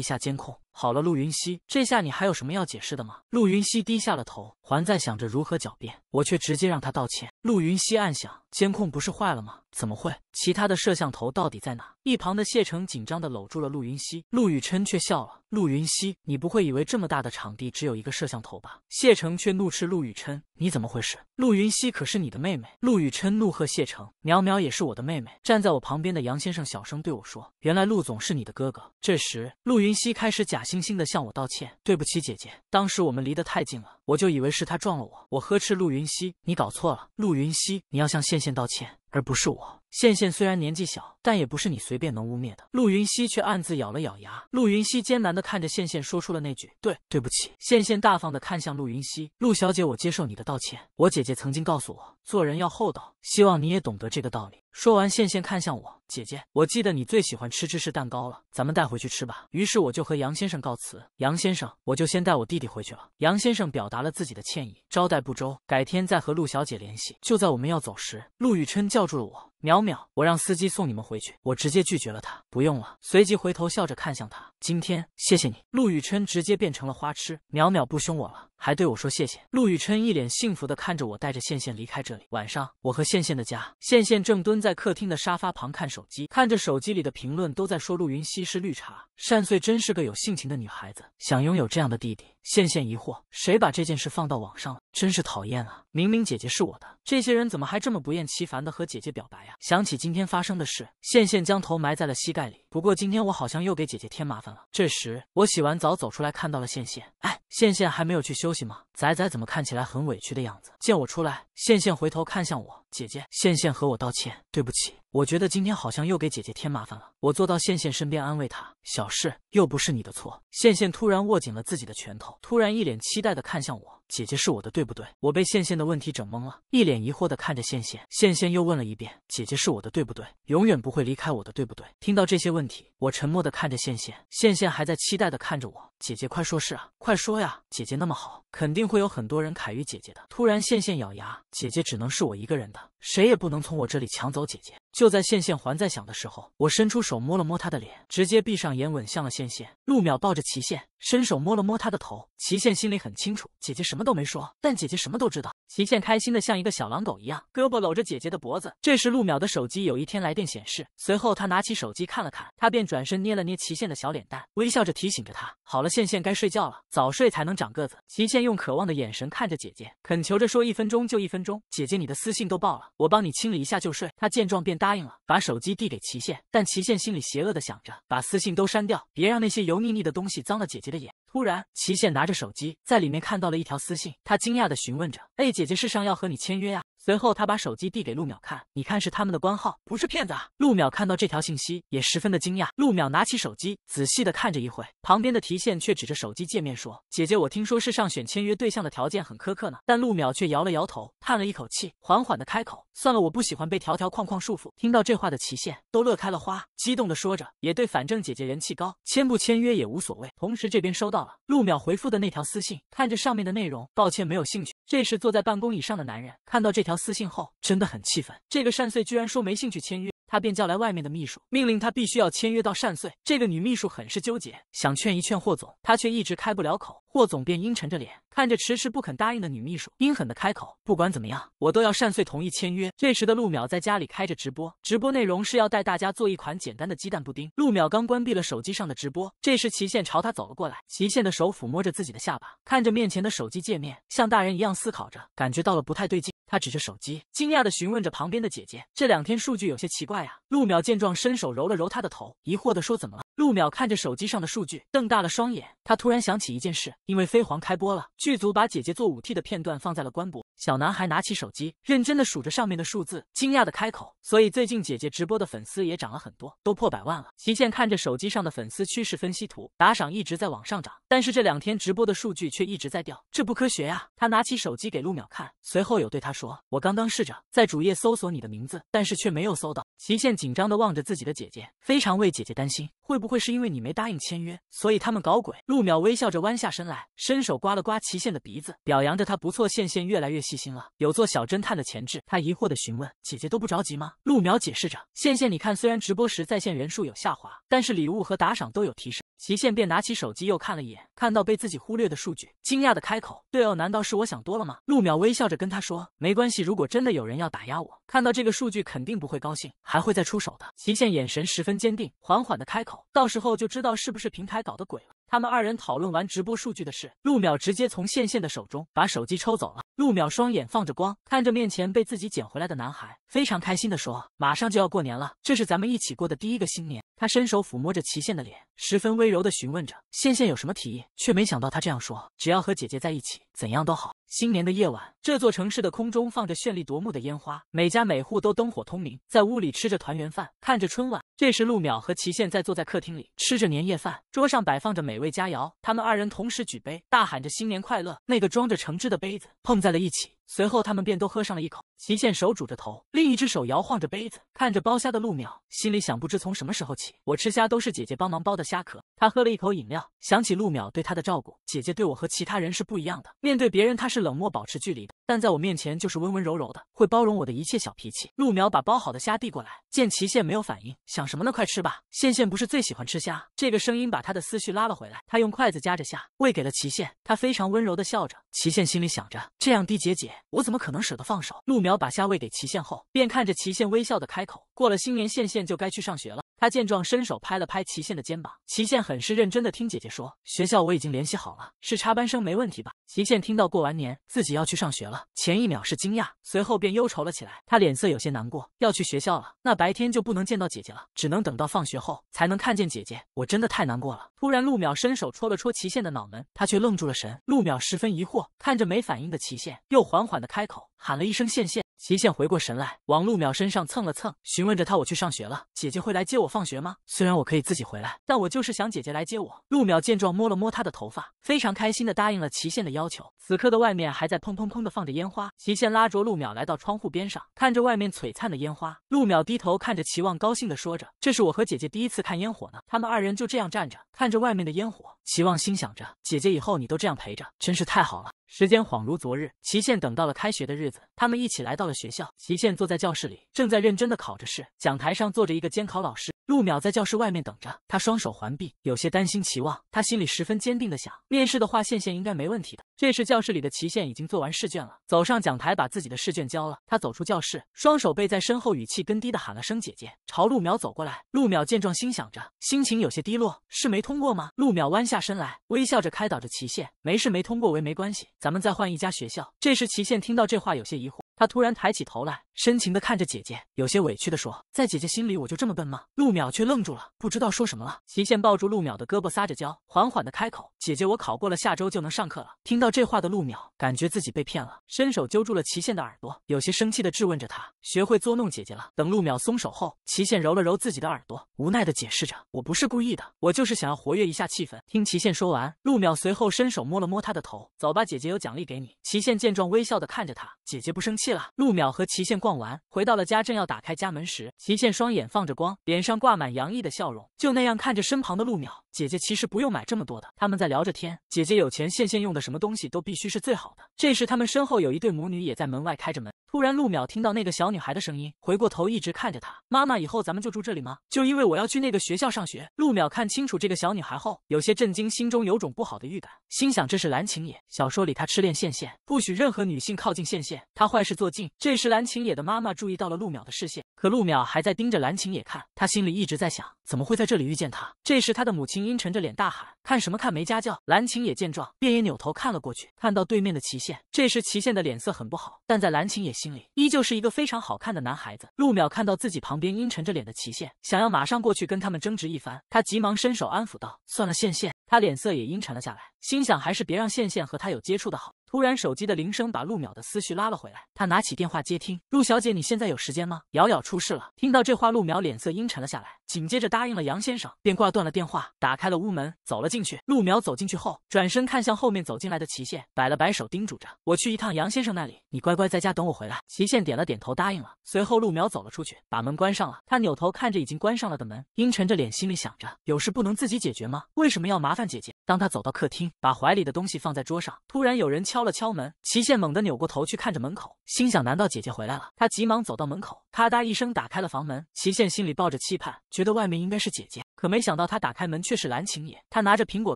下监控。好了，陆云溪，这下你还有什么要解释的吗？陆云溪低下了头，还在想着如何狡辩，我却直接让他道歉。陆云溪暗想，监控不是坏了吗？怎么会？其他的摄像头到底在哪？一旁的谢成紧张的搂住了陆云熙，陆雨琛却笑了。陆云熙，你不会以为这么大的场地只有一个摄像头吧？谢成却怒斥陆雨琛：“你怎么回事？”陆云熙可是你的妹妹。陆雨琛怒喝谢成：“淼淼也是我的妹妹。”站在我旁边的杨先生小声对我说：“原来陆总是你的哥哥。”这时，陆云熙开始假惺惺的向我道歉：“对不起，姐姐，当时我们离得太近了。”我就以为是他撞了我，我呵斥陆云溪：“你搞错了，陆云溪，你要向羡羡道歉，而不是我。”羡羡虽然年纪小，但也不是你随便能污蔑的。陆云熙却暗自咬了咬牙。陆云熙艰难地看着羡羡，说出了那句：“对，对不起。”羡羡大方地看向陆云熙：“陆小姐，我接受你的道歉。我姐姐曾经告诉我，做人要厚道，希望你也懂得这个道理。”说完，羡羡看向我姐姐：“我记得你最喜欢吃芝士蛋糕了，咱们带回去吃吧。”于是我就和杨先生告辞。杨先生，我就先带我弟弟回去了。杨先生表达了自己的歉意，招待不周，改天再和陆小姐联系。就在我们要走时，陆雨琛叫住了我。淼淼，我让司机送你们回去，我直接拒绝了他。不用了，随即回头笑着看向他。今天谢谢你，陆宇琛直接变成了花痴。淼淼不凶我了。还对我说谢谢。陆雨琛一脸幸福的看着我，带着羡羡离开这里。晚上，我和羡羡的家，羡羡正蹲在客厅的沙发旁看手机，看着手机里的评论，都在说陆云熙是绿茶。善穗真是个有性情的女孩子，想拥有这样的弟弟。羡羡疑惑，谁把这件事放到网上了？真是讨厌啊！明明姐姐是我的，这些人怎么还这么不厌其烦的和姐姐表白呀？想起今天发生的事，羡羡将头埋在了膝盖里。不过今天我好像又给姐姐添麻烦了。这时我洗完澡走出来，看到了线线。哎，线线还没有去休息吗？仔仔怎么看起来很委屈的样子？见我出来，线线回头看向我，姐姐。线线和我道歉，对不起，我觉得今天好像又给姐姐添麻烦了。我坐到线线身边，安慰她，小事又不是你的错。线线突然握紧了自己的拳头，突然一脸期待的看向我。姐姐是我的，对不对？我被线线的问题整懵了，一脸疑惑的看着线线。线线又问了一遍：“姐姐是我的，对不对？永远不会离开我的，对不对？”听到这些问题，我沉默的看着线线。线线还在期待的看着我。姐姐快说是啊！快说呀！姐姐那么好，肯定会有很多人凯觎姐姐的。突然，线线咬牙，姐姐只能是我一个人的，谁也不能从我这里抢走姐姐。就在线线还在想的时候，我伸出手摸了摸她的脸，直接闭上眼吻向了线线。陆淼抱着齐线，伸手摸了摸她的头。齐线心里很清楚，姐姐什么都没说，但姐姐什么都知道。齐线开心的像一个小狼狗一样，胳膊搂着姐姐的脖子。这时，陆淼的手机有一天来电显示，随后他拿起手机看了看，他便转身捏了捏齐线的小脸蛋，微笑着提醒着他，好了。羡羡该睡觉了，早睡才能长个子。齐倩用渴望的眼神看着姐姐，恳求着说：“一分钟就一分钟，姐姐你的私信都爆了，我帮你清理一下就睡。”她见状便答应了，把手机递给齐倩。但齐倩心里邪恶的想着，把私信都删掉，别让那些油腻腻的东西脏了姐姐的眼。突然，齐倩拿着手机在里面看到了一条私信，她惊讶的询问着：“哎，姐姐，是上要和你签约呀？”随后，他把手机递给陆淼看，你看是他们的官号，不是骗子啊。陆淼看到这条信息也十分的惊讶。陆淼拿起手机，仔细的看着一会，旁边的提现却指着手机界面说：“姐姐，我听说是上选签约对象的条件很苛刻呢。”但陆淼却摇了摇头，叹了一口气，缓缓的开口：“算了，我不喜欢被条条框框束缚。”听到这话的齐宪都乐开了花，激动的说着：“也对，反正姐姐人气高，签不签约也无所谓。”同时，这边收到了陆淼回复的那条私信，看着上面的内容，抱歉没有兴趣。这时，坐在办公椅上的男人看到这条。私信后真的很气愤，这个善岁居然说没兴趣签约，他便叫来外面的秘书，命令他必须要签约到善岁。这个女秘书很是纠结，想劝一劝霍总，她却一直开不了口。霍总便阴沉着脸看着迟迟不肯答应的女秘书，阴狠的开口：“不管怎么样，我都要善岁同意签约。”这时的陆淼在家里开着直播，直播内容是要带大家做一款简单的鸡蛋布丁。陆淼刚关闭了手机上的直播，这时齐宪朝他走了过来，齐宪的手抚摸着自己的下巴，看着面前的手机界面，像大人一样思考着，感觉到了不太对劲。他指着手机，惊讶地询问着旁边的姐姐：“这两天数据有些奇怪呀。”陆淼见状，伸手揉了揉他的头，疑惑地说：“怎么了？”陆淼看着手机上的数据，瞪大了双眼。他突然想起一件事，因为《飞黄》开播了，剧组把姐姐做舞替的片段放在了官博。小男孩拿起手机，认真的数着上面的数字，惊讶的开口：“所以最近姐姐直播的粉丝也涨了很多，都破百万了。”齐羡看着手机上的粉丝趋势分析图，打赏一直在往上涨，但是这两天直播的数据却一直在掉，这不科学呀！他拿起手机给陆淼看，随后有对他说：“我刚刚试着在主页搜索你的名字，但是却没有搜到。”齐羡紧张的望着自己的姐姐，非常为姐姐担心，会不会是因为你没答应签约，所以他们搞鬼？陆淼微笑着弯下身来，伸手刮了刮齐羡的鼻子，表扬着他不错。羡羡越来越细。细心了，有做小侦探的潜质。他疑惑的询问：“姐姐都不着急吗？”陆淼解释着：“羡羡，你看，虽然直播时在线人数有下滑，但是礼物和打赏都有提升。”齐羡便拿起手机又看了一眼，看到被自己忽略的数据，惊讶的开口：“对哦，难道是我想多了吗？”陆淼微笑着跟他说：“没关系，如果真的有人要打压我，看到这个数据肯定不会高兴，还会再出手的。”齐羡眼神十分坚定，缓缓的开口：“到时候就知道是不是平台搞的鬼了。”他们二人讨论完直播数据的事，陆淼直接从线线的手中把手机抽走了。陆淼双眼放着光，看着面前被自己捡回来的男孩，非常开心地说：“马上就要过年了，这是咱们一起过的第一个新年。”他伸手抚摸着齐线的脸，十分温柔的询问着：“线线有什么提议？”却没想到他这样说：“只要和姐姐在一起，怎样都好。”新年的夜晚，这座城市的空中放着绚丽夺目的烟花，每家每户都灯火通明，在屋里吃着团圆饭，看着春晚。这时，陆淼和齐宪在坐在客厅里吃着年夜饭，桌上摆放着美味佳肴。他们二人同时举杯，大喊着“新年快乐”，那个装着橙汁的杯子碰在了一起。随后他们便都喝上了一口。齐宪手拄着头，另一只手摇晃着杯子，看着剥虾的陆淼，心里想：不知从什么时候起，我吃虾都是姐姐帮忙剥的虾壳。他喝了一口饮料，想起陆淼对他的照顾，姐姐对我和其他人是不一样的。面对别人，她是冷漠，保持距离的；但在我面前，就是温温柔柔的，会包容我的一切小脾气。陆淼把剥好的虾递过来，见齐宪没有反应，想什么呢？快吃吧！羡羡不是最喜欢吃虾。这个声音把他的思绪拉了回来，他用筷子夹着虾喂给了齐宪，他非常温柔的笑着。齐宪心里想着：这样的姐姐。我怎么可能舍得放手？陆苗把虾喂给齐宪后，便看着齐宪微笑的开口：“过了新年，羡羡就该去上学了。”他见状，伸手拍了拍齐宪的肩膀。齐宪很是认真的听姐姐说：“学校我已经联系好了，是插班生，没问题吧？”齐宪听到过完年自己要去上学了，前一秒是惊讶，随后便忧愁了起来。他脸色有些难过，要去学校了，那白天就不能见到姐姐了，只能等到放学后才能看见姐姐。我真的太难过了。突然，陆淼伸手戳了戳齐宪的脑门，他却愣住了神。陆淼十分疑惑，看着没反应的齐宪，又缓缓的开口喊了一声：“宪宪。”齐宪回过神来，往陆淼身上蹭了蹭，询问着他：“我去上学了，姐姐会来接我放学吗？虽然我可以自己回来，但我就是想姐姐来接我。”陆淼见状，摸了摸他的头发，非常开心的答应了齐宪的要求。此刻的外面还在砰砰砰的放着烟花，齐宪拉着陆淼来到窗户边上，看着外面璀璨的烟花。陆淼低头看着齐望，高兴的说着：“这是我和姐姐第一次看烟火呢。”他们二人就这样站着，看着外面的烟火。齐望心想着：“姐姐以后你都这样陪着，真是太好了。”时间恍如昨日，齐宪等到了开学的日子，他们一起来到了学校。齐宪坐在教室里，正在认真的考着试。讲台上坐着一个监考老师，陆淼在教室外面等着他，双手环臂，有些担心齐望。他心里十分坚定的想：面试的话，羡羡应该没问题的。这时，教室里的齐宪已经做完试卷了，走上讲台，把自己的试卷交了。他走出教室，双手背在身后，语气更低的喊了声“姐姐”，朝陆淼走过来。陆淼见状，心想着，心情有些低落，是没通过吗？陆淼弯下身来，微笑着开导着齐宪：“没事，没通过为没关系。”咱们再换一家学校。这时，齐宪听到这话，有些疑惑。他突然抬起头来，深情的看着姐姐，有些委屈的说：“在姐姐心里，我就这么笨吗？”陆淼却愣住了，不知道说什么了。齐宪抱住陆淼的胳膊，撒着娇，缓缓的开口：“姐姐，我考过了，下周就能上课了。”听到这话的陆淼感觉自己被骗了，伸手揪住了齐宪的耳朵，有些生气地质问着他：“学会捉弄姐姐了？”等陆淼松手后，齐宪揉了揉自己的耳朵，无奈的解释着：“我不是故意的，我就是想要活跃一下气氛。”听齐宪说完，陆淼随后伸手摸了摸他的头：“走吧，姐姐有奖励给你。”齐宪见状，微笑的看着他：“姐姐不生气。”气了，陆淼和齐宪逛完，回到了家，正要打开家门时，齐宪双眼放着光，脸上挂满洋溢的笑容，就那样看着身旁的陆淼姐姐。其实不用买这么多的。他们在聊着天，姐姐有钱，线线用的什么东西都必须是最好的。这时，他们身后有一对母女也在门外开着门。突然，陆淼听到那个小女孩的声音，回过头一直看着她。妈妈，以后咱们就住这里吗？就因为我要去那个学校上学。陆淼看清楚这个小女孩后，有些震惊，心中有种不好的预感，心想这是蓝晴野。小说里她痴恋羡羡，不许任何女性靠近羡羡，她坏事做尽。这时，蓝晴野的妈妈注意到了陆淼的视线，可陆淼还在盯着蓝晴野看，他心里一直在想，怎么会在这里遇见她？这时，他的母亲阴沉着脸大喊：“看什么看？没家教！”蓝晴野见状，便也扭头看了过去，看到对面的齐茜。这时，齐茜的脸色很不好，但在蓝晴野。心里依旧是一个非常好看的男孩子。陆淼看到自己旁边阴沉着脸的齐宪，想要马上过去跟他们争执一番，他急忙伸手安抚道：“算了，宪宪。”他脸色也阴沉了下来，心想还是别让宪宪和他有接触的好。突然，手机的铃声把陆淼的思绪拉了回来。他拿起电话接听：“陆小姐，你现在有时间吗？瑶瑶出事了。”听到这话，陆淼脸色阴沉了下来，紧接着答应了杨先生，便挂断了电话，打开了屋门，走了进去。陆淼走进去后，转身看向后面走进来的齐宪，摆了摆手，叮嘱着：“我去一趟杨先生那里，你乖乖在家等我回来。”齐宪点了点头，答应了。随后，陆淼走了出去，把门关上了。他扭头看着已经关上了的门，阴沉着脸，心里想着：有事不能自己解决吗？为什么要麻烦姐姐？当他走到客厅，把怀里的东西放在桌上，突然有人敲。敲了敲门，齐宪猛地扭过头去看着门口，心想：难道姐姐回来了？他急忙走到门口，咔嗒一声打开了房门。齐宪心里抱着期盼，觉得外面应该是姐姐。可没想到，他打开门却是蓝晴也。他拿着苹果，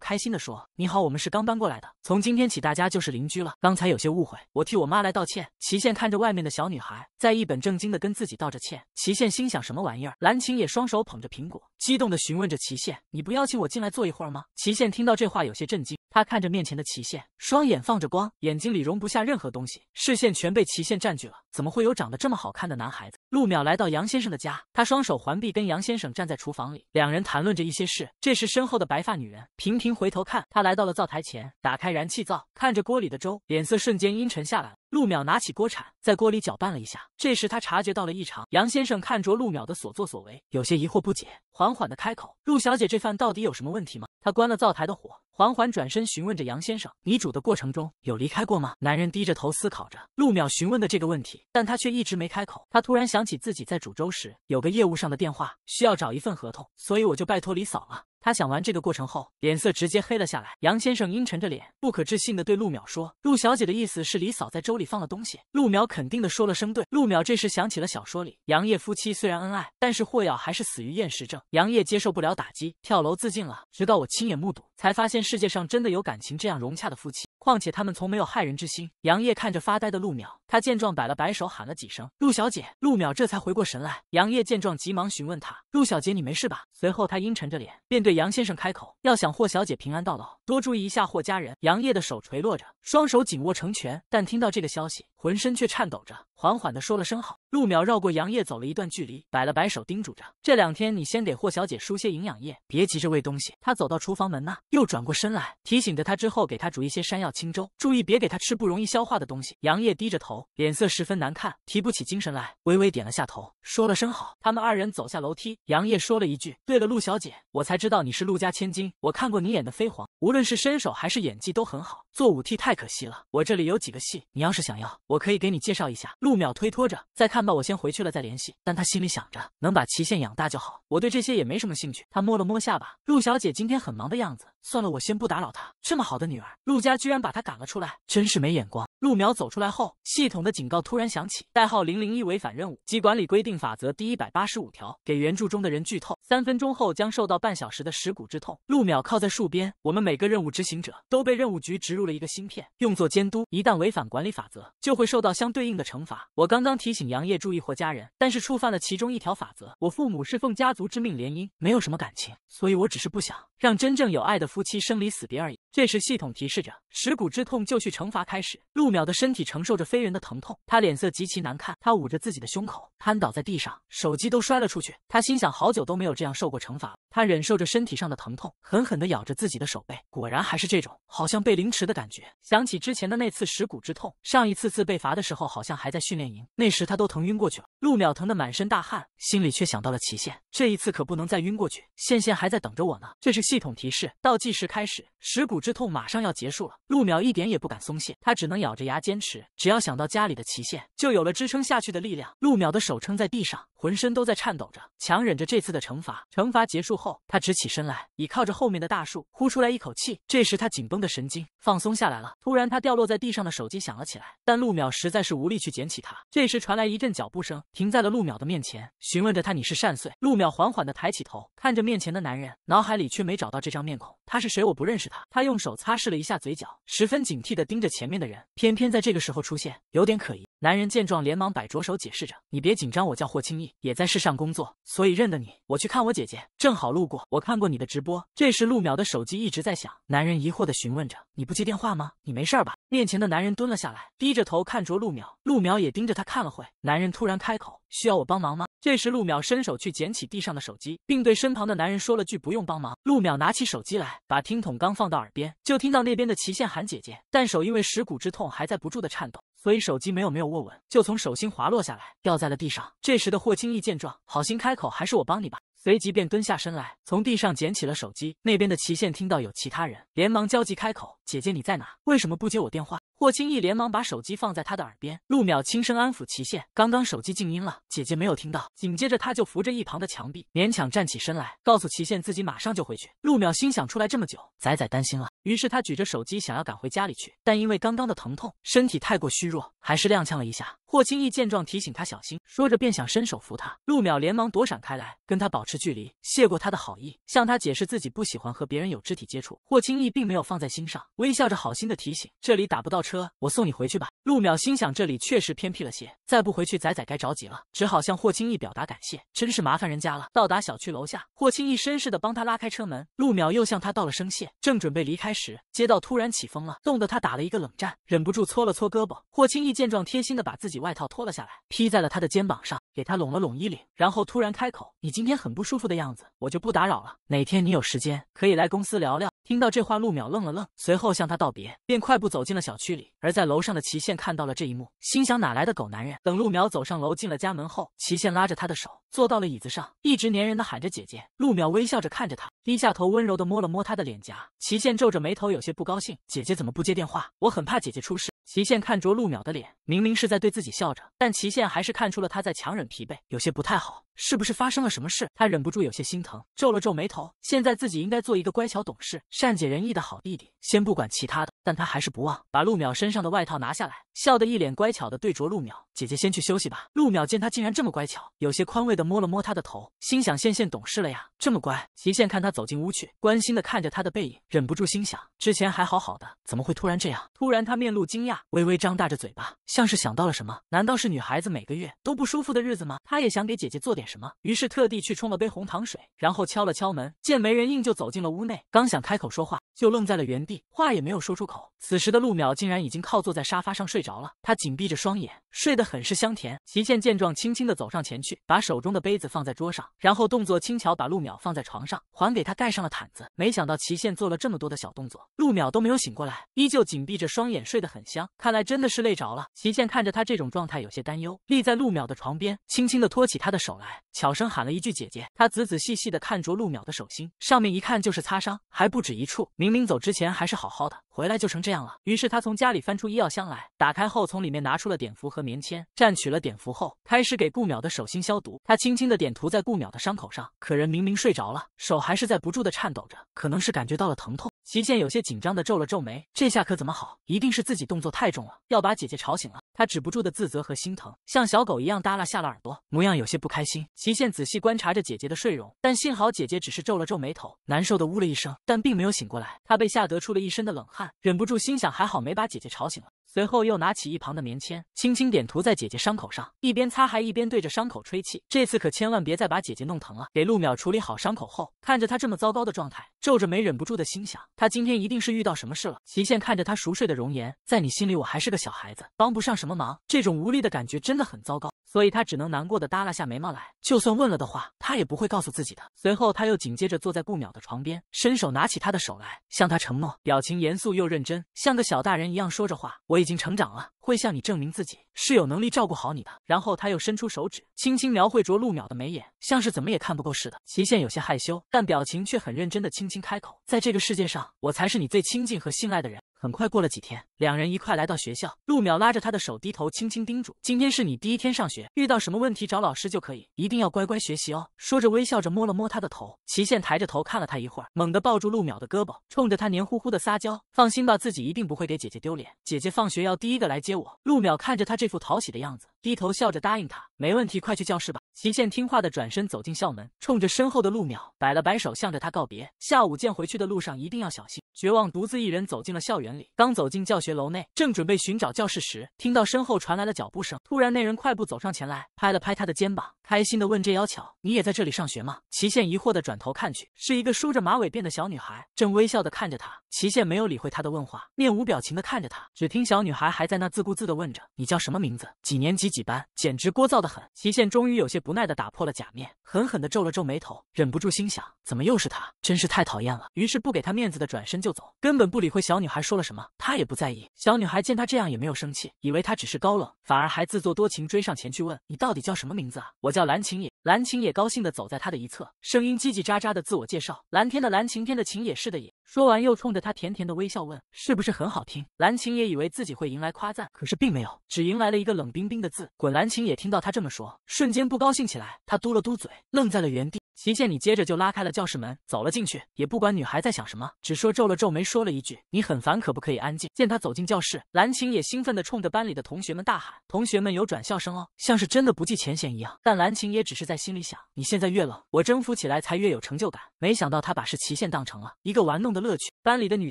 开心的说：“你好，我们是刚搬过来的，从今天起大家就是邻居了。刚才有些误会，我替我妈来道歉。”齐宪看着外面的小女孩，在一本正经的跟自己道着歉。齐宪心想：什么玩意儿？蓝晴也双手捧着苹果，激动的询问着齐宪：“你不邀请我进来坐一会儿吗？”齐宪听到这话有些震惊，他看着面前的齐宪，双眼放着光，眼睛里容不下任何东西，视线全被齐宪占据了。怎么会有长得这么好看的男孩子？陆淼来到杨先生的家，他双手环臂跟杨先生站在厨房里，两人谈。谈论着一些事，这时身后的白发女人频频回头看，她来到了灶台前，打开燃气灶，看着锅里的粥，脸色瞬间阴沉下来了。陆淼拿起锅铲在锅里搅拌了一下，这时她察觉到了异常。杨先生看着陆淼的所作所为，有些疑惑不解，缓缓的开口：“陆小姐，这饭到底有什么问题吗？”他关了灶台的火，缓缓转身询问着杨先生：“你煮的过程中有离开过吗？”男人低着头思考着陆淼询问的这个问题，但他却一直没开口。他突然想起自己在煮粥时有个业务上的电话，需要找一份合同，所以我就拜托李嫂了。他想完这个过程后，脸色直接黑了下来。杨先生阴沉着脸，不可置信的对陆淼说：“陆小姐的意思是李嫂在粥里放了东西？”陆淼肯定的说了声“对”。陆淼这时想起了小说里，杨烨夫妻虽然恩爱，但是霍瑶还是死于厌食症，杨烨接受不了打击，跳楼自尽了。直到我亲眼目睹。才发现世界上真的有感情这样融洽的夫妻，况且他们从没有害人之心。杨烨看着发呆的陆淼，他见状摆了摆手，喊了几声“陆小姐”。陆淼这才回过神来。杨烨见状，急忙询问他：“陆小姐，你没事吧？”随后他阴沉着脸，便对杨先生开口：“要想霍小姐平安到老，多注意一下霍家人。”杨烨的手垂落着，双手紧握成拳，但听到这个消息。浑身却颤抖着，缓缓地说了声好。陆淼绕过杨烨走了一段距离，摆了摆手，叮嘱着：“这两天你先给霍小姐输些营养液，别急着喂东西。”他走到厨房门那，又转过身来，提醒着：“他之后给他煮一些山药清粥，注意别给他吃不容易消化的东西。”杨烨低着头，脸色十分难看，提不起精神来，微微点了下头，说了声好。他们二人走下楼梯，杨烨说了一句：“对了，陆小姐，我才知道你是陆家千金。我看过你演的《飞黄》，无论是身手还是演技都很好，做舞替太可惜了。我这里有几个戏，你要是想要。”我可以给你介绍一下陆淼，推脱着。再看吧，我先回去了，再联系。但他心里想着，能把祁县养大就好。我对这些也没什么兴趣。他摸了摸下巴。陆小姐今天很忙的样子。算了，我先不打扰她。这么好的女儿，陆家居然把她赶了出来，真是没眼光。陆淼走出来后，系统的警告突然响起：代号零零一违反任务及管理规定法则第一百八十五条。给原著中的人剧透，三分钟后将受到半小时的蚀骨之痛。陆淼靠在树边。我们每个任务执行者都被任务局植入了一个芯片，用作监督。一旦违反管理法则，就。会受到相对应的惩罚。我刚刚提醒杨烨注意霍家人，但是触犯了其中一条法则。我父母是奉家族之命联姻，没有什么感情，所以我只是不想让真正有爱的夫妻生离死别而已。这时系统提示着，蚀骨之痛就绪，惩罚开始。陆淼的身体承受着非人的疼痛，他脸色极其难看，他捂着自己的胸口，瘫倒在地上，手机都摔了出去。他心想，好久都没有这样受过惩罚了。他忍受着身体上的疼痛，狠狠地咬着自己的手背，果然还是这种好像被凌迟的感觉。想起之前的那次蚀骨之痛，上一次次。被罚的时候，好像还在训练营，那时他都疼晕过去了。陆淼疼得满身大汗，心里却想到了祁限，这一次可不能再晕过去，现现还在等着我呢。这是系统提示，倒计时开始，蚀骨之痛马上要结束了。陆淼一点也不敢松懈，他只能咬着牙坚持，只要想到家里的祁限，就有了支撑下去的力量。陆淼的手撑在地上。浑身都在颤抖着，强忍着这次的惩罚。惩罚结束后，他直起身来，倚靠着后面的大树，呼出来一口气。这时，他紧绷的神经放松下来了。突然，他掉落在地上的手机响了起来，但陆淼实在是无力去捡起它。这时，传来一阵脚步声，停在了陆淼的面前，询问着他：“你是善穗？”陆淼缓缓地抬起头，看着面前的男人，脑海里却没找到这张面孔。他是谁？我不认识他。他用手擦拭了一下嘴角，十分警惕地盯着前面的人。偏偏在这个时候出现，有点可疑。男人见状，连忙摆着手解释着：“你别紧张，我叫霍清逸。”也在市上工作，所以认得你。我去看我姐姐，正好路过。我看过你的直播。这时陆淼的手机一直在响，男人疑惑的询问着：“你不接电话吗？你没事吧？”面前的男人蹲了下来，低着头看着陆淼。陆淼也盯着他看了会。男人突然开口：“需要我帮忙吗？”这时陆淼伸手去捡起地上的手机，并对身旁的男人说了句：“不用帮忙。”陆淼拿起手机来，把听筒刚放到耳边，就听到那边的齐宪喊：“姐姐！”但手因为食骨之痛还在不住的颤抖。所以手机没有没有握稳，就从手心滑落下来，掉在了地上。这时的霍青易见状，好心开口：“还是我帮你吧。”随即便蹲下身来，从地上捡起了手机。那边的齐宪听到有其他人，连忙焦急开口：“姐姐你在哪？为什么不接我电话？”霍清逸连忙把手机放在他的耳边，陆淼轻声安抚齐宪：“刚刚手机静音了，姐姐没有听到。”紧接着他就扶着一旁的墙壁，勉强站起身来，告诉齐宪自己马上就回去。陆淼心想出来这么久，仔仔担心了，于是他举着手机想要赶回家里去，但因为刚刚的疼痛，身体太过虚弱，还是踉跄了一下。霍清逸见状，提醒他小心，说着便想伸手扶他，陆淼连忙躲闪开来，跟他保持距离，谢过他的好意，向他解释自己不喜欢和别人有肢体接触。霍清逸并没有放在心上，微笑着好心的提醒：“这里打不到。”车，我送你回去吧。陆淼心想，这里确实偏僻了些，再不回去，仔仔该着急了，只好向霍轻易表达感谢，真是麻烦人家了。到达小区楼下，霍轻易绅士的帮他拉开车门，陆淼又向他道了声谢，正准备离开时，街道突然起风了，冻得他打了一个冷战，忍不住搓了搓胳膊。霍轻易见状，贴心的把自己外套脱了下来，披在了他的肩膀上。给他拢了拢衣领，然后突然开口：“你今天很不舒服的样子，我就不打扰了。哪天你有时间，可以来公司聊聊。”听到这话，陆淼愣了愣，随后向他道别，便快步走进了小区里。而在楼上的齐宪看到了这一幕，心想哪来的狗男人？等陆淼走上楼，进了家门后，齐宪拉着他的手，坐到了椅子上，一直粘人的喊着姐姐。陆淼微笑着看着他，低下头温柔的摸了摸他的脸颊。齐宪皱着眉头，有些不高兴：“姐姐怎么不接电话？我很怕姐姐出事。”齐宪看着陆淼的脸，明明是在对自己笑着，但齐宪还是看出了他在强忍疲惫，有些不太好。是不是发生了什么事？他忍不住有些心疼，皱了皱眉头。现在自己应该做一个乖巧懂事、善解人意的好弟弟，先不管其他的。但他还是不忘把陆淼身上的外套拿下来，笑得一脸乖巧的对着陆淼：“姐姐，先去休息吧。”陆淼见他竟然这么乖巧，有些宽慰的摸了摸他的头，心想：“羡羡懂事了呀，这么乖。”齐线看他走进屋去，关心的看着他的背影，忍不住心想：之前还好好的，怎么会突然这样？突然，他面露惊讶，微微张大着嘴巴，像是想到了什么。难道是女孩子每个月都不舒服的日子吗？他也想给姐姐做点。什么？于是特地去冲了杯红糖水，然后敲了敲门，见没人应，就走进了屋内。刚想开口说话，就愣在了原地，话也没有说出口。此时的陆淼竟然已经靠坐在沙发上睡着了，他紧闭着双眼，睡得很是香甜。齐倩见状，轻轻的走上前去，把手中的杯子放在桌上，然后动作轻巧把陆淼放在床上，还给他盖上了毯子。没想到齐倩做了这么多的小动作，陆淼都没有醒过来，依旧紧闭着双眼睡得很香，看来真的是累着了。齐倩看着他这种状态，有些担忧，立在陆淼的床边，轻轻的托起他的手来。悄声喊了一句“姐姐”，他仔仔细细的看着陆淼的手心，上面一看就是擦伤，还不止一处。明明走之前还是好好的，回来就成这样了。于是他从家里翻出医药箱来，打开后从里面拿出了碘伏和棉签，蘸取了碘伏后，开始给顾淼的手心消毒。他轻轻的点涂在顾淼的伤口上，可人明明睡着了，手还是在不住的颤抖着，可能是感觉到了疼痛。齐羡有些紧张的皱了皱眉，这下可怎么好？一定是自己动作太重了，要把姐姐吵醒了。他止不住的自责和心疼，像小狗一样耷拉下了耳朵，模样有些不开心。齐羡仔细观察着姐姐的睡容，但幸好姐姐只是皱了皱眉头，难受的呜了一声，但并没有醒过来。他被吓得出了一身的冷汗，忍不住心想，还好没把姐姐吵醒了。随后又拿起一旁的棉签，轻轻点涂在姐姐伤口上，一边擦还一边对着伤口吹气。这次可千万别再把姐姐弄疼了。给陆淼处理好伤口后，看着他这么糟糕的状态，皱着眉忍不住的心想：他今天一定是遇到什么事了。齐宪看着他熟睡的容颜，在你心里我还是个小孩子，帮不上什么忙。这种无力的感觉真的很糟糕，所以他只能难过的耷拉下眉毛来。就算问了的话，他也不会告诉自己的。随后他又紧接着坐在顾淼的床边，伸手拿起他的手来，向他承诺，表情严肃又认真，像个小大人一样说着话。我。我已经成长了。会向你证明自己是有能力照顾好你的。然后他又伸出手指，轻轻描绘着陆淼的眉眼，像是怎么也看不够似的。齐宪有些害羞，但表情却很认真的轻轻开口：“在这个世界上，我才是你最亲近和信赖的人。”很快过了几天，两人一块来到学校。陆淼拉着他的手，低头轻轻叮嘱：“今天是你第一天上学，遇到什么问题找老师就可以，一定要乖乖学习哦。”说着微笑着摸了摸他的头。齐宪抬着头看了他一会儿，猛地抱住陆淼的胳膊，冲着他黏糊糊的撒娇：“放心吧，自己一定不会给姐姐丢脸。姐姐放学要第一个来接。”陆淼看着他这副讨喜的样子，低头笑着答应他。没问题，快去教室吧。齐宪听话的转身走进校门，冲着身后的陆淼摆了摆手，向着他告别。下午见，回去的路上一定要小心。绝望独自一人走进了校园里，刚走进教学楼内，正准备寻找教室时，听到身后传来了脚步声。突然，那人快步走上前来，拍了拍他的肩膀，开心的问：“这要巧，你也在这里上学吗？”齐宪疑惑的转头看去，是一个梳着马尾辫的小女孩，正微笑的看着他。齐宪没有理会他的问话，面无表情的看着他。只听小女孩还在那自顾自的问着：“你叫什么名字？几年级几班？”简直聒噪的。齐宪终于有些不耐的打破了假面，狠狠的皱了皱眉头，忍不住心想：怎么又是他？真是太讨厌了。于是不给他面子的转身就走，根本不理会小女孩说了什么，他也不在意。小女孩见他这样也没有生气，以为他只是高冷，反而还自作多情追上前去问：你到底叫什么名字啊？我叫蓝晴野。蓝晴野高兴的走在他的一侧，声音叽叽喳喳的自我介绍：蓝天的蓝，晴天的晴，也是的也。说完，又冲着他甜甜的微笑问：“是不是很好听？”蓝晴也以为自己会迎来夸赞，可是并没有，只迎来了一个冷冰冰的字“滚”。蓝晴也听到他这么说，瞬间不高兴起来，他嘟了嘟嘴，愣在了原地。齐宪，你接着就拉开了教室门，走了进去，也不管女孩在想什么，只说皱了皱眉，说了一句：“你很烦，可不可以安静？”见他走进教室，蓝晴也兴奋地冲着班里的同学们大喊：“同学们，有转校生哦！”像是真的不计前嫌一样。但蓝晴也只是在心里想：“你现在越冷，我征服起来才越有成就感。”没想到他把是齐宪当成了一个玩弄的乐趣。班里的女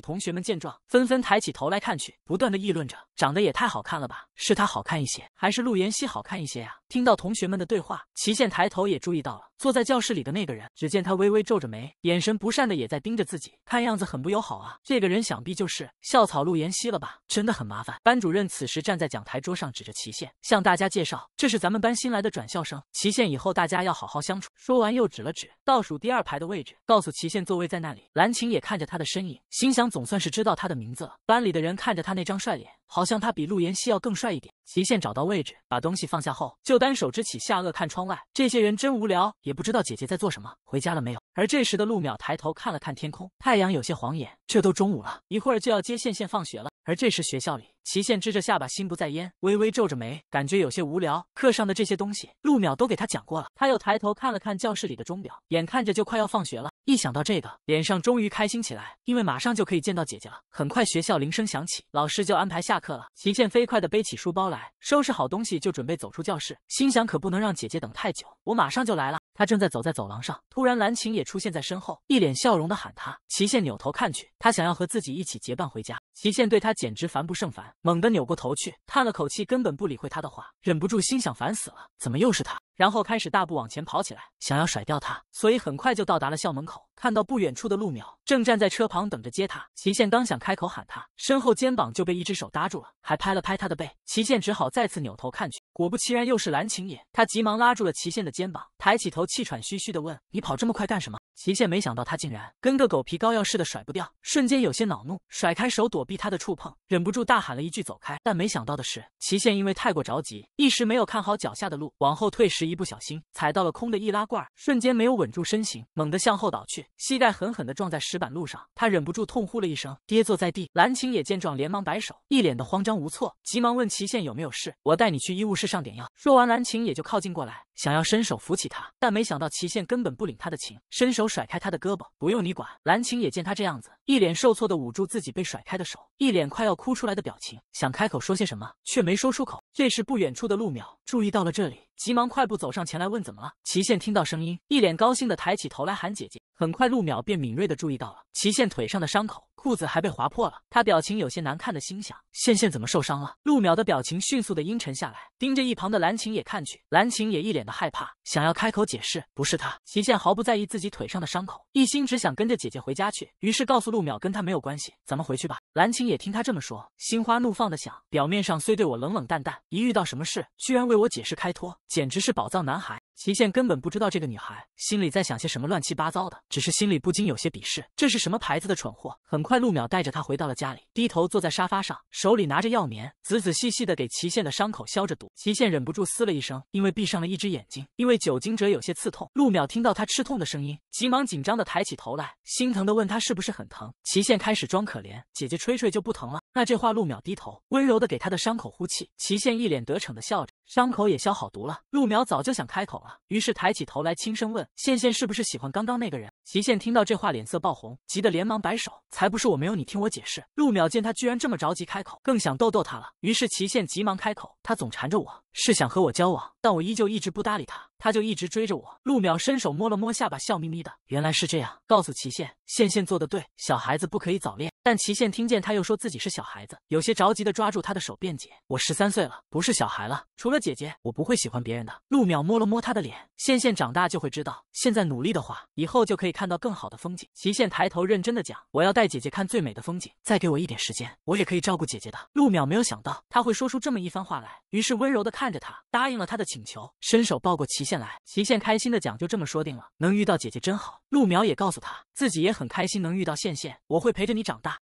同学们见状，纷纷抬起头来看去，不断地议论着：“长得也太好看了吧？是她好看一些，还是陆妍希好看一些呀？”听到同学们的对话，齐宪抬头也注意到了坐在教室里的那个人。只见他微微皱着眉，眼神不善的也在盯着自己，看样子很不友好啊。这个人想必就是校草陆妍希了吧？真的很麻烦。班主任此时站在讲台桌上，指着齐宪向大家介绍：“这是咱们班新来的转校生，齐宪，以后大家要好好相处。”说完又指了指倒数第二排的位置，告诉齐宪座位在那里。蓝晴也看着他的身影，心想总算是知道他的名字了。班里的人看着他那张帅脸，好像他比陆妍希要更帅一点。齐宪找到位置，把东西放下后，就单手支起下颚看窗外。这些人真无聊，也不知道姐姐在做什么，回家了没有？而这时的陆淼抬头看了看天空，太阳有些晃眼，这都中午了，一会儿就要接羡羡放学了。而这时学校里，齐宪支着下巴，心不在焉，微微皱着眉，感觉有些无聊。课上的这些东西，陆淼都给他讲过了。他又抬头看了看教室里的钟表，眼看着就快要放学了。一想到这个，脸上终于开心起来，因为马上就可以见到姐姐了。很快，学校铃声响起，老师就安排下课了。齐倩飞快地背起书包来，收拾好东西就准备走出教室，心想：可不能让姐姐等太久，我马上就来了。他正在走在走廊上，突然蓝晴也出现在身后，一脸笑容的喊他。齐宪扭头看去，他想要和自己一起结伴回家。齐宪对他简直烦不胜烦，猛地扭过头去，叹了口气，根本不理会他的话，忍不住心想烦死了，怎么又是他？然后开始大步往前跑起来，想要甩掉他。所以很快就到达了校门口，看到不远处的陆淼正站在车旁等着接他。齐宪刚想开口喊他，身后肩膀就被一只手搭住了，还拍了拍他的背。齐宪只好再次扭头看去。果不其然，又是蓝晴野。他急忙拉住了齐宪的肩膀，抬起头，气喘吁吁地问：“你跑这么快干什么？”齐宪没想到他竟然跟个狗皮膏药似的甩不掉，瞬间有些恼怒，甩开手躲避他的触碰，忍不住大喊了一句“走开”。但没想到的是，齐宪因为太过着急，一时没有看好脚下的路，往后退时一不小心踩到了空的易拉罐，瞬间没有稳住身形，猛地向后倒去，膝盖狠狠地撞在石板路上，他忍不住痛呼了一声，跌坐在地。蓝晴也见状，连忙摆手，一脸的慌张无措，急忙问齐宪有没有事，我带你去医务室上点药。说完，蓝晴也就靠近过来，想要伸手扶起他，但没想到齐宪根本不领他的情，伸手。甩开他的胳膊，不用你管。蓝晴也见他这样子，一脸受挫的捂住自己被甩开的手，一脸快要哭出来的表情，想开口说些什么，却没说出口。这时，不远处的陆淼注意到了这里，急忙快步走上前来问怎么了。齐宪听到声音，一脸高兴的抬起头来喊姐姐。很快，陆淼便敏锐的注意到了齐宪腿上的伤口。裤子还被划破了，他表情有些难看的心想：线线怎么受伤了？陆淼的表情迅速的阴沉下来，盯着一旁的蓝晴也看去。蓝晴也一脸的害怕，想要开口解释，不是他。齐倩毫不在意自己腿上的伤口，一心只想跟着姐姐回家去，于是告诉陆淼跟他没有关系，咱们回去吧。蓝晴也听他这么说，心花怒放的想：表面上虽对我冷冷淡淡，一遇到什么事居然为我解释开脱，简直是宝藏男孩。齐宪根本不知道这个女孩心里在想些什么乱七八糟的，只是心里不禁有些鄙视，这是什么牌子的蠢货。很快，陆淼带着她回到了家里，低头坐在沙发上，手里拿着药棉，仔仔细细的给齐宪的伤口消着毒。齐宪忍不住嘶了一声，因为闭上了一只眼睛，因为酒精者有些刺痛。陆淼听到他吃痛的声音，急忙紧张的抬起头来，心疼的问他是不是很疼。齐宪开始装可怜，姐姐吹吹就不疼了。那这话，陆淼低头温柔的给他的伤口呼气。齐宪一脸得逞的笑着，伤口也消好毒了。陆淼早就想开口。于是抬起头来，轻声问：“羡羡是不是喜欢刚刚那个人？”齐羡听到这话，脸色爆红，急得连忙摆手：“才不是！我没有，你听我解释。”陆淼见他居然这么着急开口，更想逗逗他了。于是齐羡急忙开口：“他总缠着我。”是想和我交往，但我依旧一直不搭理他，他就一直追着我。陆淼伸手摸了摸下巴，笑眯眯的。原来是这样，告诉齐宪，线线做的对，小孩子不可以早恋。但齐宪听见他又说自己是小孩子，有些着急的抓住他的手辩解：“我十三岁了，不是小孩了。除了姐姐，我不会喜欢别人的。”陆淼摸了摸他的脸，线线长大就会知道，现在努力的话，以后就可以看到更好的风景。齐宪抬头认真的讲：“我要带姐姐看最美的风景，再给我一点时间，我也可以照顾姐姐的。”陆淼没有想到他会说出这么一番话来，于是温柔的看。看着他答应了他的请求，伸手抱过齐宪来。齐宪开心的讲：“就这么说定了，能遇到姐姐真好。”陆苗也告诉他自己也很开心能遇到宪宪，我会陪着你长大。